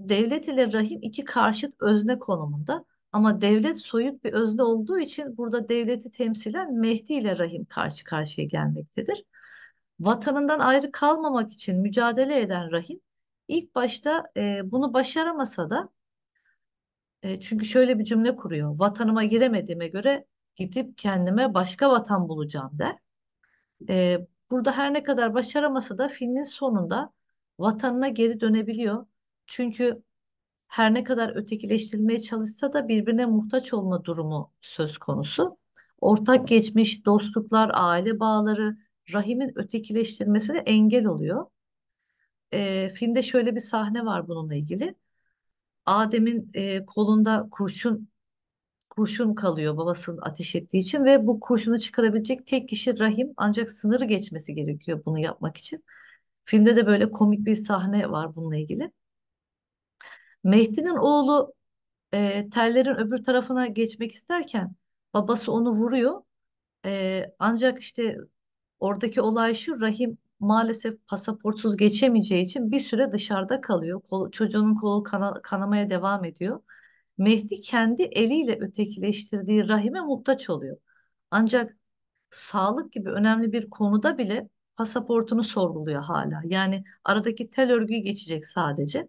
devlet ile Rahim iki karşıt özne konumunda ama devlet soyut bir özne olduğu için burada devleti temsilen Mehdi ile Rahim karşı karşıya gelmektedir. Vatanından ayrı kalmamak için mücadele eden Rahim ilk başta e, bunu başaramasa da e, çünkü şöyle bir cümle kuruyor. Vatanıma giremediğime göre gidip kendime başka vatan bulacağım der. E, burada her ne kadar başaramasa da filmin sonunda vatanına geri dönebiliyor. Çünkü her ne kadar ötekileştirilmeye çalışsa da birbirine muhtaç olma durumu söz konusu. Ortak geçmiş, dostluklar, aile bağları rahimin ötekileştirmesine engel oluyor. E, filmde şöyle bir sahne var bununla ilgili. Adem'in e, kolunda kurşun kurşun kalıyor babasının ateş ettiği için ve bu kurşunu çıkarabilecek tek kişi rahim ancak sınırı geçmesi gerekiyor bunu yapmak için. Filmde de böyle komik bir sahne var bununla ilgili. Mehdi'nin oğlu e, tellerin öbür tarafına geçmek isterken babası onu vuruyor. E, ancak işte oradaki olay şu Rahim maalesef pasaportsuz geçemeyeceği için bir süre dışarıda kalıyor. Kol, çocuğunun kolu kana, kanamaya devam ediyor. Mehdi kendi eliyle ötekileştirdiği Rahim'e muhtaç oluyor. Ancak sağlık gibi önemli bir konuda bile pasaportunu sorguluyor hala. Yani aradaki tel örgüyü geçecek sadece.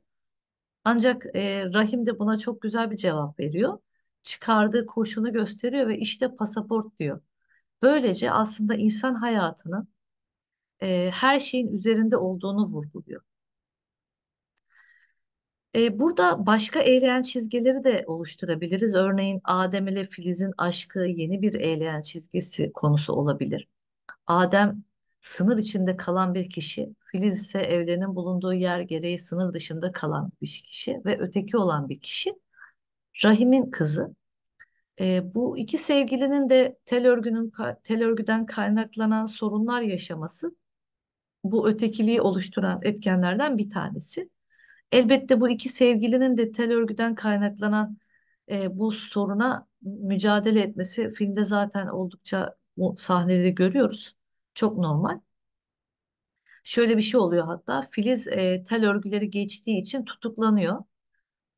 Ancak e, Rahim de buna çok güzel bir cevap veriyor. Çıkardığı kurşunu gösteriyor ve işte pasaport diyor. Böylece aslında insan hayatının e, her şeyin üzerinde olduğunu vurguluyor. E, burada başka eğleyen çizgileri de oluşturabiliriz. Örneğin Adem ile Filiz'in aşkı yeni bir eğleyen çizgisi konusu olabilir. Adem sınır içinde kalan bir kişi, Filiz ise evlerinin bulunduğu yer gereği sınır dışında kalan bir kişi ve öteki olan bir kişi Rahim'in kızı. E, bu iki sevgilinin de tel örgünün tel örgüden kaynaklanan sorunlar yaşaması bu ötekiliği oluşturan etkenlerden bir tanesi. Elbette bu iki sevgilinin de tel örgüden kaynaklanan e, bu soruna mücadele etmesi filmde zaten oldukça bu sahneleri görüyoruz. Çok normal. Şöyle bir şey oluyor hatta Filiz e, tel örgüleri geçtiği için tutuklanıyor.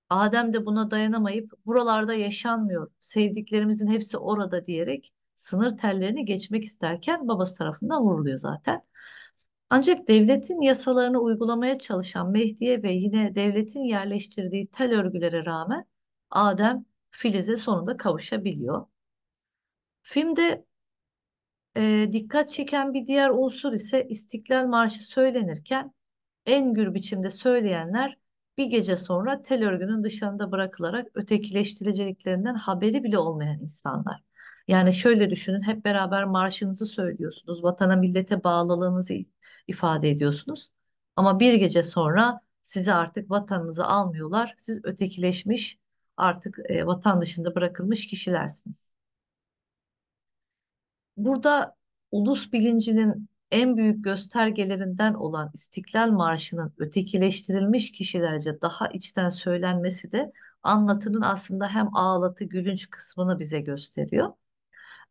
Adem de buna dayanamayıp buralarda yaşanmıyor, sevdiklerimizin hepsi orada diyerek sınır tellerini geçmek isterken babası tarafından vuruluyor zaten. Ancak devletin yasalarını uygulamaya çalışan Mehdi'ye ve yine devletin yerleştirdiği tel örgülere rağmen Adem Filiz'e sonunda kavuşabiliyor. Filmde e, dikkat çeken bir diğer unsur ise İstiklal Marşı söylenirken en gür biçimde söyleyenler bir gece sonra tel örgünün dışında bırakılarak ötekileştirileceklerinden haberi bile olmayan insanlar. Yani şöyle düşünün hep beraber marşınızı söylüyorsunuz, vatana millete bağlılığınızı ifade ediyorsunuz. Ama bir gece sonra sizi artık vatanınızı almıyorlar. Siz ötekileşmiş artık e, vatan dışında bırakılmış kişilersiniz. Burada ulus bilincinin en büyük göstergelerinden olan İstiklal Marşı'nın ötekileştirilmiş kişilerce daha içten söylenmesi de anlatının aslında hem ağlatı gülünç kısmını bize gösteriyor.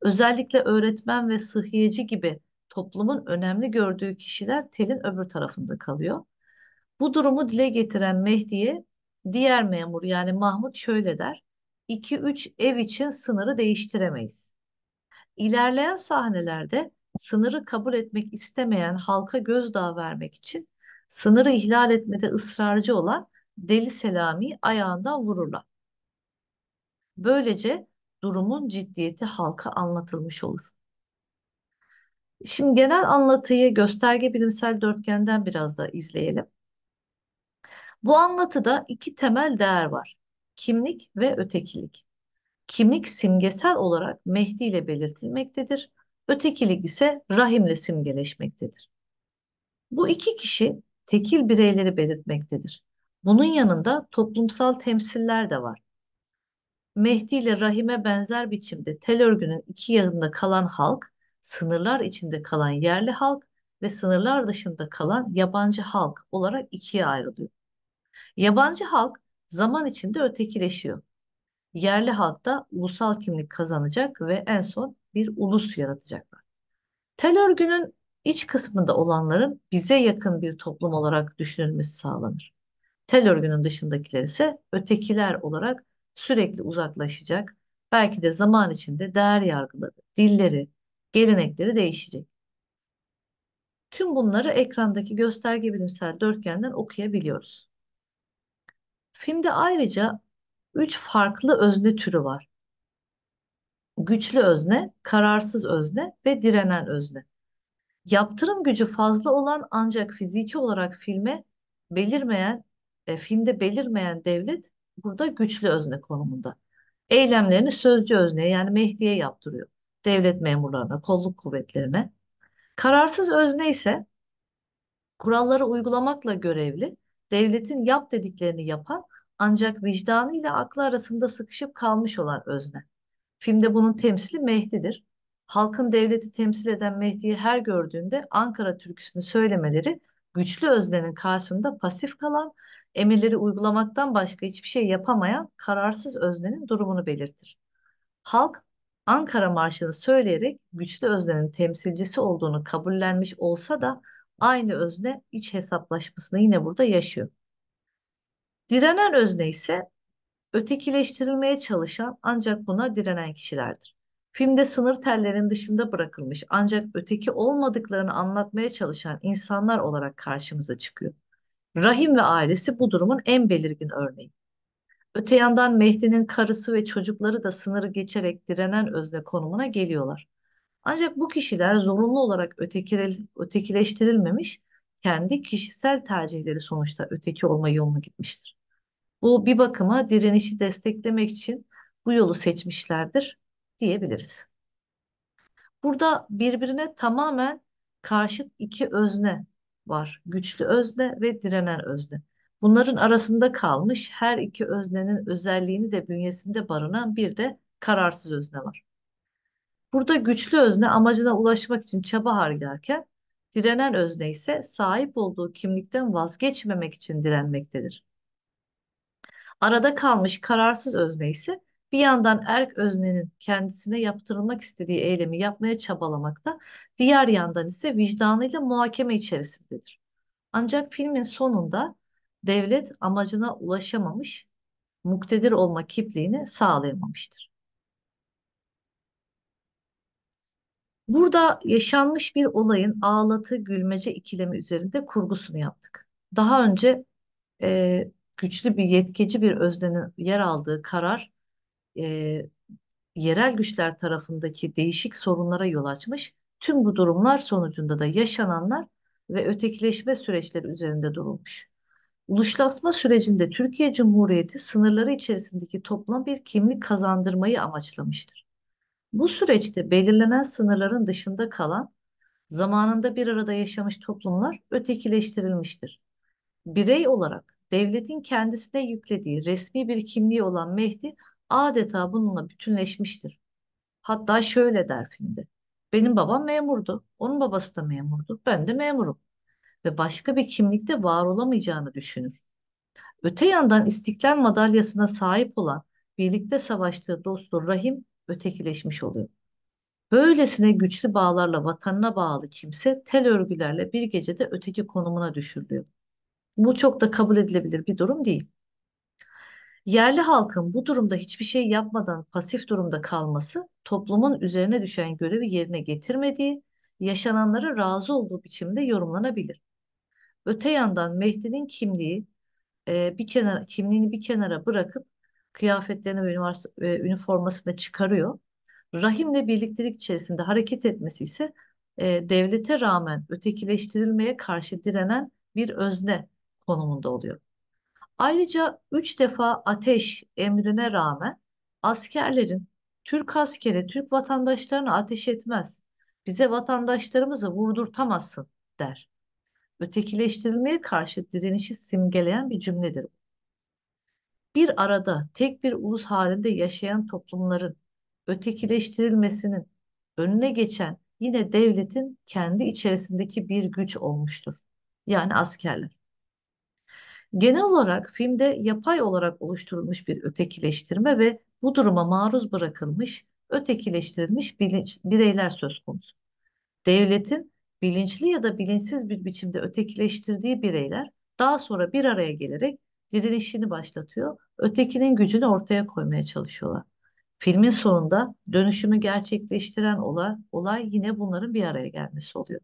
Özellikle öğretmen ve sıhhiyeci gibi toplumun önemli gördüğü kişiler telin öbür tarafında kalıyor. Bu durumu dile getiren Mehdi'ye diğer memur yani Mahmut şöyle der. 2-3 ev için sınırı değiştiremeyiz. İlerleyen sahnelerde sınırı kabul etmek istemeyen halka gözdağı vermek için sınırı ihlal etmede ısrarcı olan Deli Selami ayağından vururlar. Böylece durumun ciddiyeti halka anlatılmış olur. Şimdi genel anlatıyı gösterge bilimsel dörtgenden biraz da izleyelim. Bu anlatıda iki temel değer var. Kimlik ve ötekilik kimlik simgesel olarak Mehdi ile belirtilmektedir. Ötekilik ise rahimle simgeleşmektedir. Bu iki kişi tekil bireyleri belirtmektedir. Bunun yanında toplumsal temsiller de var. Mehdi ile Rahim'e benzer biçimde tel örgünün iki yanında kalan halk, sınırlar içinde kalan yerli halk ve sınırlar dışında kalan yabancı halk olarak ikiye ayrılıyor. Yabancı halk zaman içinde ötekileşiyor yerli halkta ulusal kimlik kazanacak ve en son bir ulus yaratacaklar. Tel örgünün iç kısmında olanların bize yakın bir toplum olarak düşünülmesi sağlanır. Tel örgünün dışındakiler ise ötekiler olarak sürekli uzaklaşacak, belki de zaman içinde değer yargıları, dilleri, gelenekleri değişecek. Tüm bunları ekrandaki gösterge bilimsel dörtgenden okuyabiliyoruz. Filmde ayrıca üç farklı özne türü var. Güçlü özne, kararsız özne ve direnen özne. Yaptırım gücü fazla olan ancak fiziki olarak filme belirmeyen, e, filmde belirmeyen devlet burada güçlü özne konumunda. Eylemlerini sözcü özneye yani Mehdi'ye yaptırıyor. Devlet memurlarına, kolluk kuvvetlerine. Kararsız özne ise kuralları uygulamakla görevli, devletin yap dediklerini yapan ancak vicdanı ile aklı arasında sıkışıp kalmış olan özne. Filmde bunun temsili Mehdi'dir. Halkın devleti temsil eden Mehdi'yi her gördüğünde Ankara türküsünü söylemeleri güçlü öznenin karşısında pasif kalan, emirleri uygulamaktan başka hiçbir şey yapamayan kararsız öznenin durumunu belirtir. Halk Ankara Marşı'nı söyleyerek güçlü öznenin temsilcisi olduğunu kabullenmiş olsa da aynı özne iç hesaplaşmasını yine burada yaşıyor. Direnen özne ise ötekileştirilmeye çalışan ancak buna direnen kişilerdir. Filmde sınır tellerinin dışında bırakılmış ancak öteki olmadıklarını anlatmaya çalışan insanlar olarak karşımıza çıkıyor. Rahim ve ailesi bu durumun en belirgin örneği. Öte yandan Mehdi'nin karısı ve çocukları da sınırı geçerek direnen özne konumuna geliyorlar. Ancak bu kişiler zorunlu olarak ötekileştirilmemiş, kendi kişisel tercihleri sonuçta öteki olma yoluna gitmiştir. Bu bir bakıma direnişi desteklemek için bu yolu seçmişlerdir diyebiliriz. Burada birbirine tamamen karşıt iki özne var. Güçlü özne ve direnen özne. Bunların arasında kalmış her iki öznenin özelliğini de bünyesinde barınan bir de kararsız özne var. Burada güçlü özne amacına ulaşmak için çaba harcarken direnen özne ise sahip olduğu kimlikten vazgeçmemek için direnmektedir. Arada kalmış kararsız özne ise bir yandan erk öznenin kendisine yaptırılmak istediği eylemi yapmaya çabalamakta, diğer yandan ise vicdanıyla muhakeme içerisindedir. Ancak filmin sonunda devlet amacına ulaşamamış, muktedir olma kipliğini sağlayamamıştır. Burada yaşanmış bir olayın ağlatı gülmece ikilemi üzerinde kurgusunu yaptık. Daha önce e, güçlü bir yetkici bir öznenin yer aldığı karar e, yerel güçler tarafındaki değişik sorunlara yol açmış. Tüm bu durumlar sonucunda da yaşananlar ve ötekileşme süreçleri üzerinde durulmuş. Uluslaşma sürecinde Türkiye Cumhuriyeti sınırları içerisindeki toplam bir kimlik kazandırmayı amaçlamıştır. Bu süreçte belirlenen sınırların dışında kalan, zamanında bir arada yaşamış toplumlar ötekileştirilmiştir. Birey olarak devletin kendisine yüklediği resmi bir kimliği olan Mehdi adeta bununla bütünleşmiştir. Hatta şöyle der filmde. Benim babam memurdu, onun babası da memurdu, ben de memurum ve başka bir kimlikte var olamayacağını düşünür. Öte yandan istiklal madalyasına sahip olan birlikte savaştığı dostu Rahim ötekileşmiş oluyor. Böylesine güçlü bağlarla vatanına bağlı kimse tel örgülerle bir gecede öteki konumuna düşürülüyor. Bu çok da kabul edilebilir bir durum değil. Yerli halkın bu durumda hiçbir şey yapmadan pasif durumda kalması toplumun üzerine düşen görevi yerine getirmediği, yaşananlara razı olduğu biçimde yorumlanabilir. Öte yandan Mehdi'nin kimliği e, bir kenara kimliğini bir kenara bırakıp kıyafetlerini ve e, üniformasını çıkarıyor. Rahim'le birliktelik içerisinde hareket etmesi ise e, devlete rağmen ötekileştirilmeye karşı direnen bir özne konumunda oluyor. Ayrıca üç defa ateş emrine rağmen askerlerin Türk askeri Türk vatandaşlarına ateş etmez. Bize vatandaşlarımızı vurdurtamazsın der. Ötekileştirilmeye karşı direnişi simgeleyen bir cümledir Bir arada tek bir ulus halinde yaşayan toplumların ötekileştirilmesinin önüne geçen yine devletin kendi içerisindeki bir güç olmuştur. Yani askerler. Genel olarak filmde yapay olarak oluşturulmuş bir ötekileştirme ve bu duruma maruz bırakılmış, ötekileştirilmiş bilinç, bireyler söz konusu. Devletin bilinçli ya da bilinçsiz bir biçimde ötekileştirdiği bireyler daha sonra bir araya gelerek direnişini başlatıyor, ötekinin gücünü ortaya koymaya çalışıyorlar. Filmin sonunda dönüşümü gerçekleştiren olay, olay yine bunların bir araya gelmesi oluyor.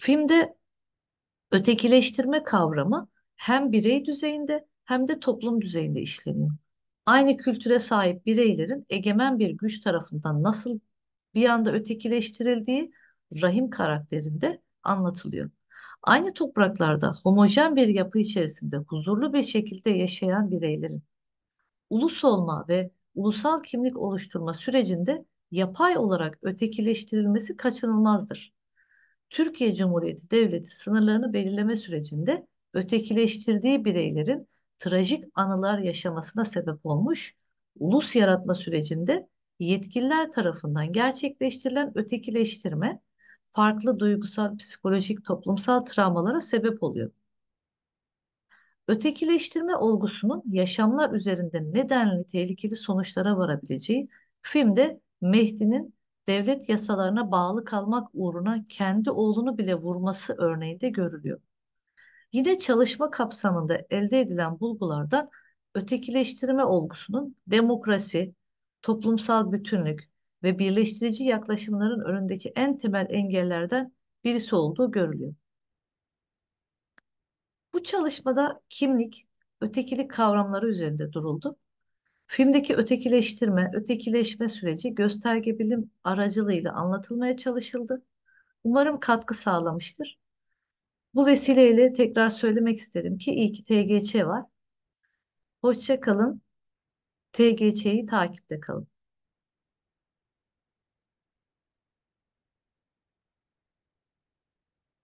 Filmde ötekileştirme kavramı hem birey düzeyinde hem de toplum düzeyinde işleniyor. Aynı kültüre sahip bireylerin egemen bir güç tarafından nasıl bir anda ötekileştirildiği rahim karakterinde anlatılıyor. Aynı topraklarda homojen bir yapı içerisinde huzurlu bir şekilde yaşayan bireylerin ulus olma ve ulusal kimlik oluşturma sürecinde yapay olarak ötekileştirilmesi kaçınılmazdır. Türkiye Cumhuriyeti Devleti sınırlarını belirleme sürecinde ötekileştirdiği bireylerin trajik anılar yaşamasına sebep olmuş, ulus yaratma sürecinde yetkililer tarafından gerçekleştirilen ötekileştirme, farklı duygusal, psikolojik, toplumsal travmalara sebep oluyor. Ötekileştirme olgusunun yaşamlar üzerinde nedenli tehlikeli sonuçlara varabileceği filmde Mehdi'nin devlet yasalarına bağlı kalmak uğruna kendi oğlunu bile vurması örneğinde görülüyor. Yine çalışma kapsamında elde edilen bulgulardan ötekileştirme olgusunun demokrasi, toplumsal bütünlük ve birleştirici yaklaşımların önündeki en temel engellerden birisi olduğu görülüyor. Bu çalışmada kimlik, ötekilik kavramları üzerinde duruldu. Filmdeki ötekileştirme, ötekileşme süreci gösterge bilim aracılığıyla anlatılmaya çalışıldı. Umarım katkı sağlamıştır. Bu vesileyle tekrar söylemek isterim ki iyi ki TGÇ var. Hoşça kalın. TGÇ'yi takipte kalın.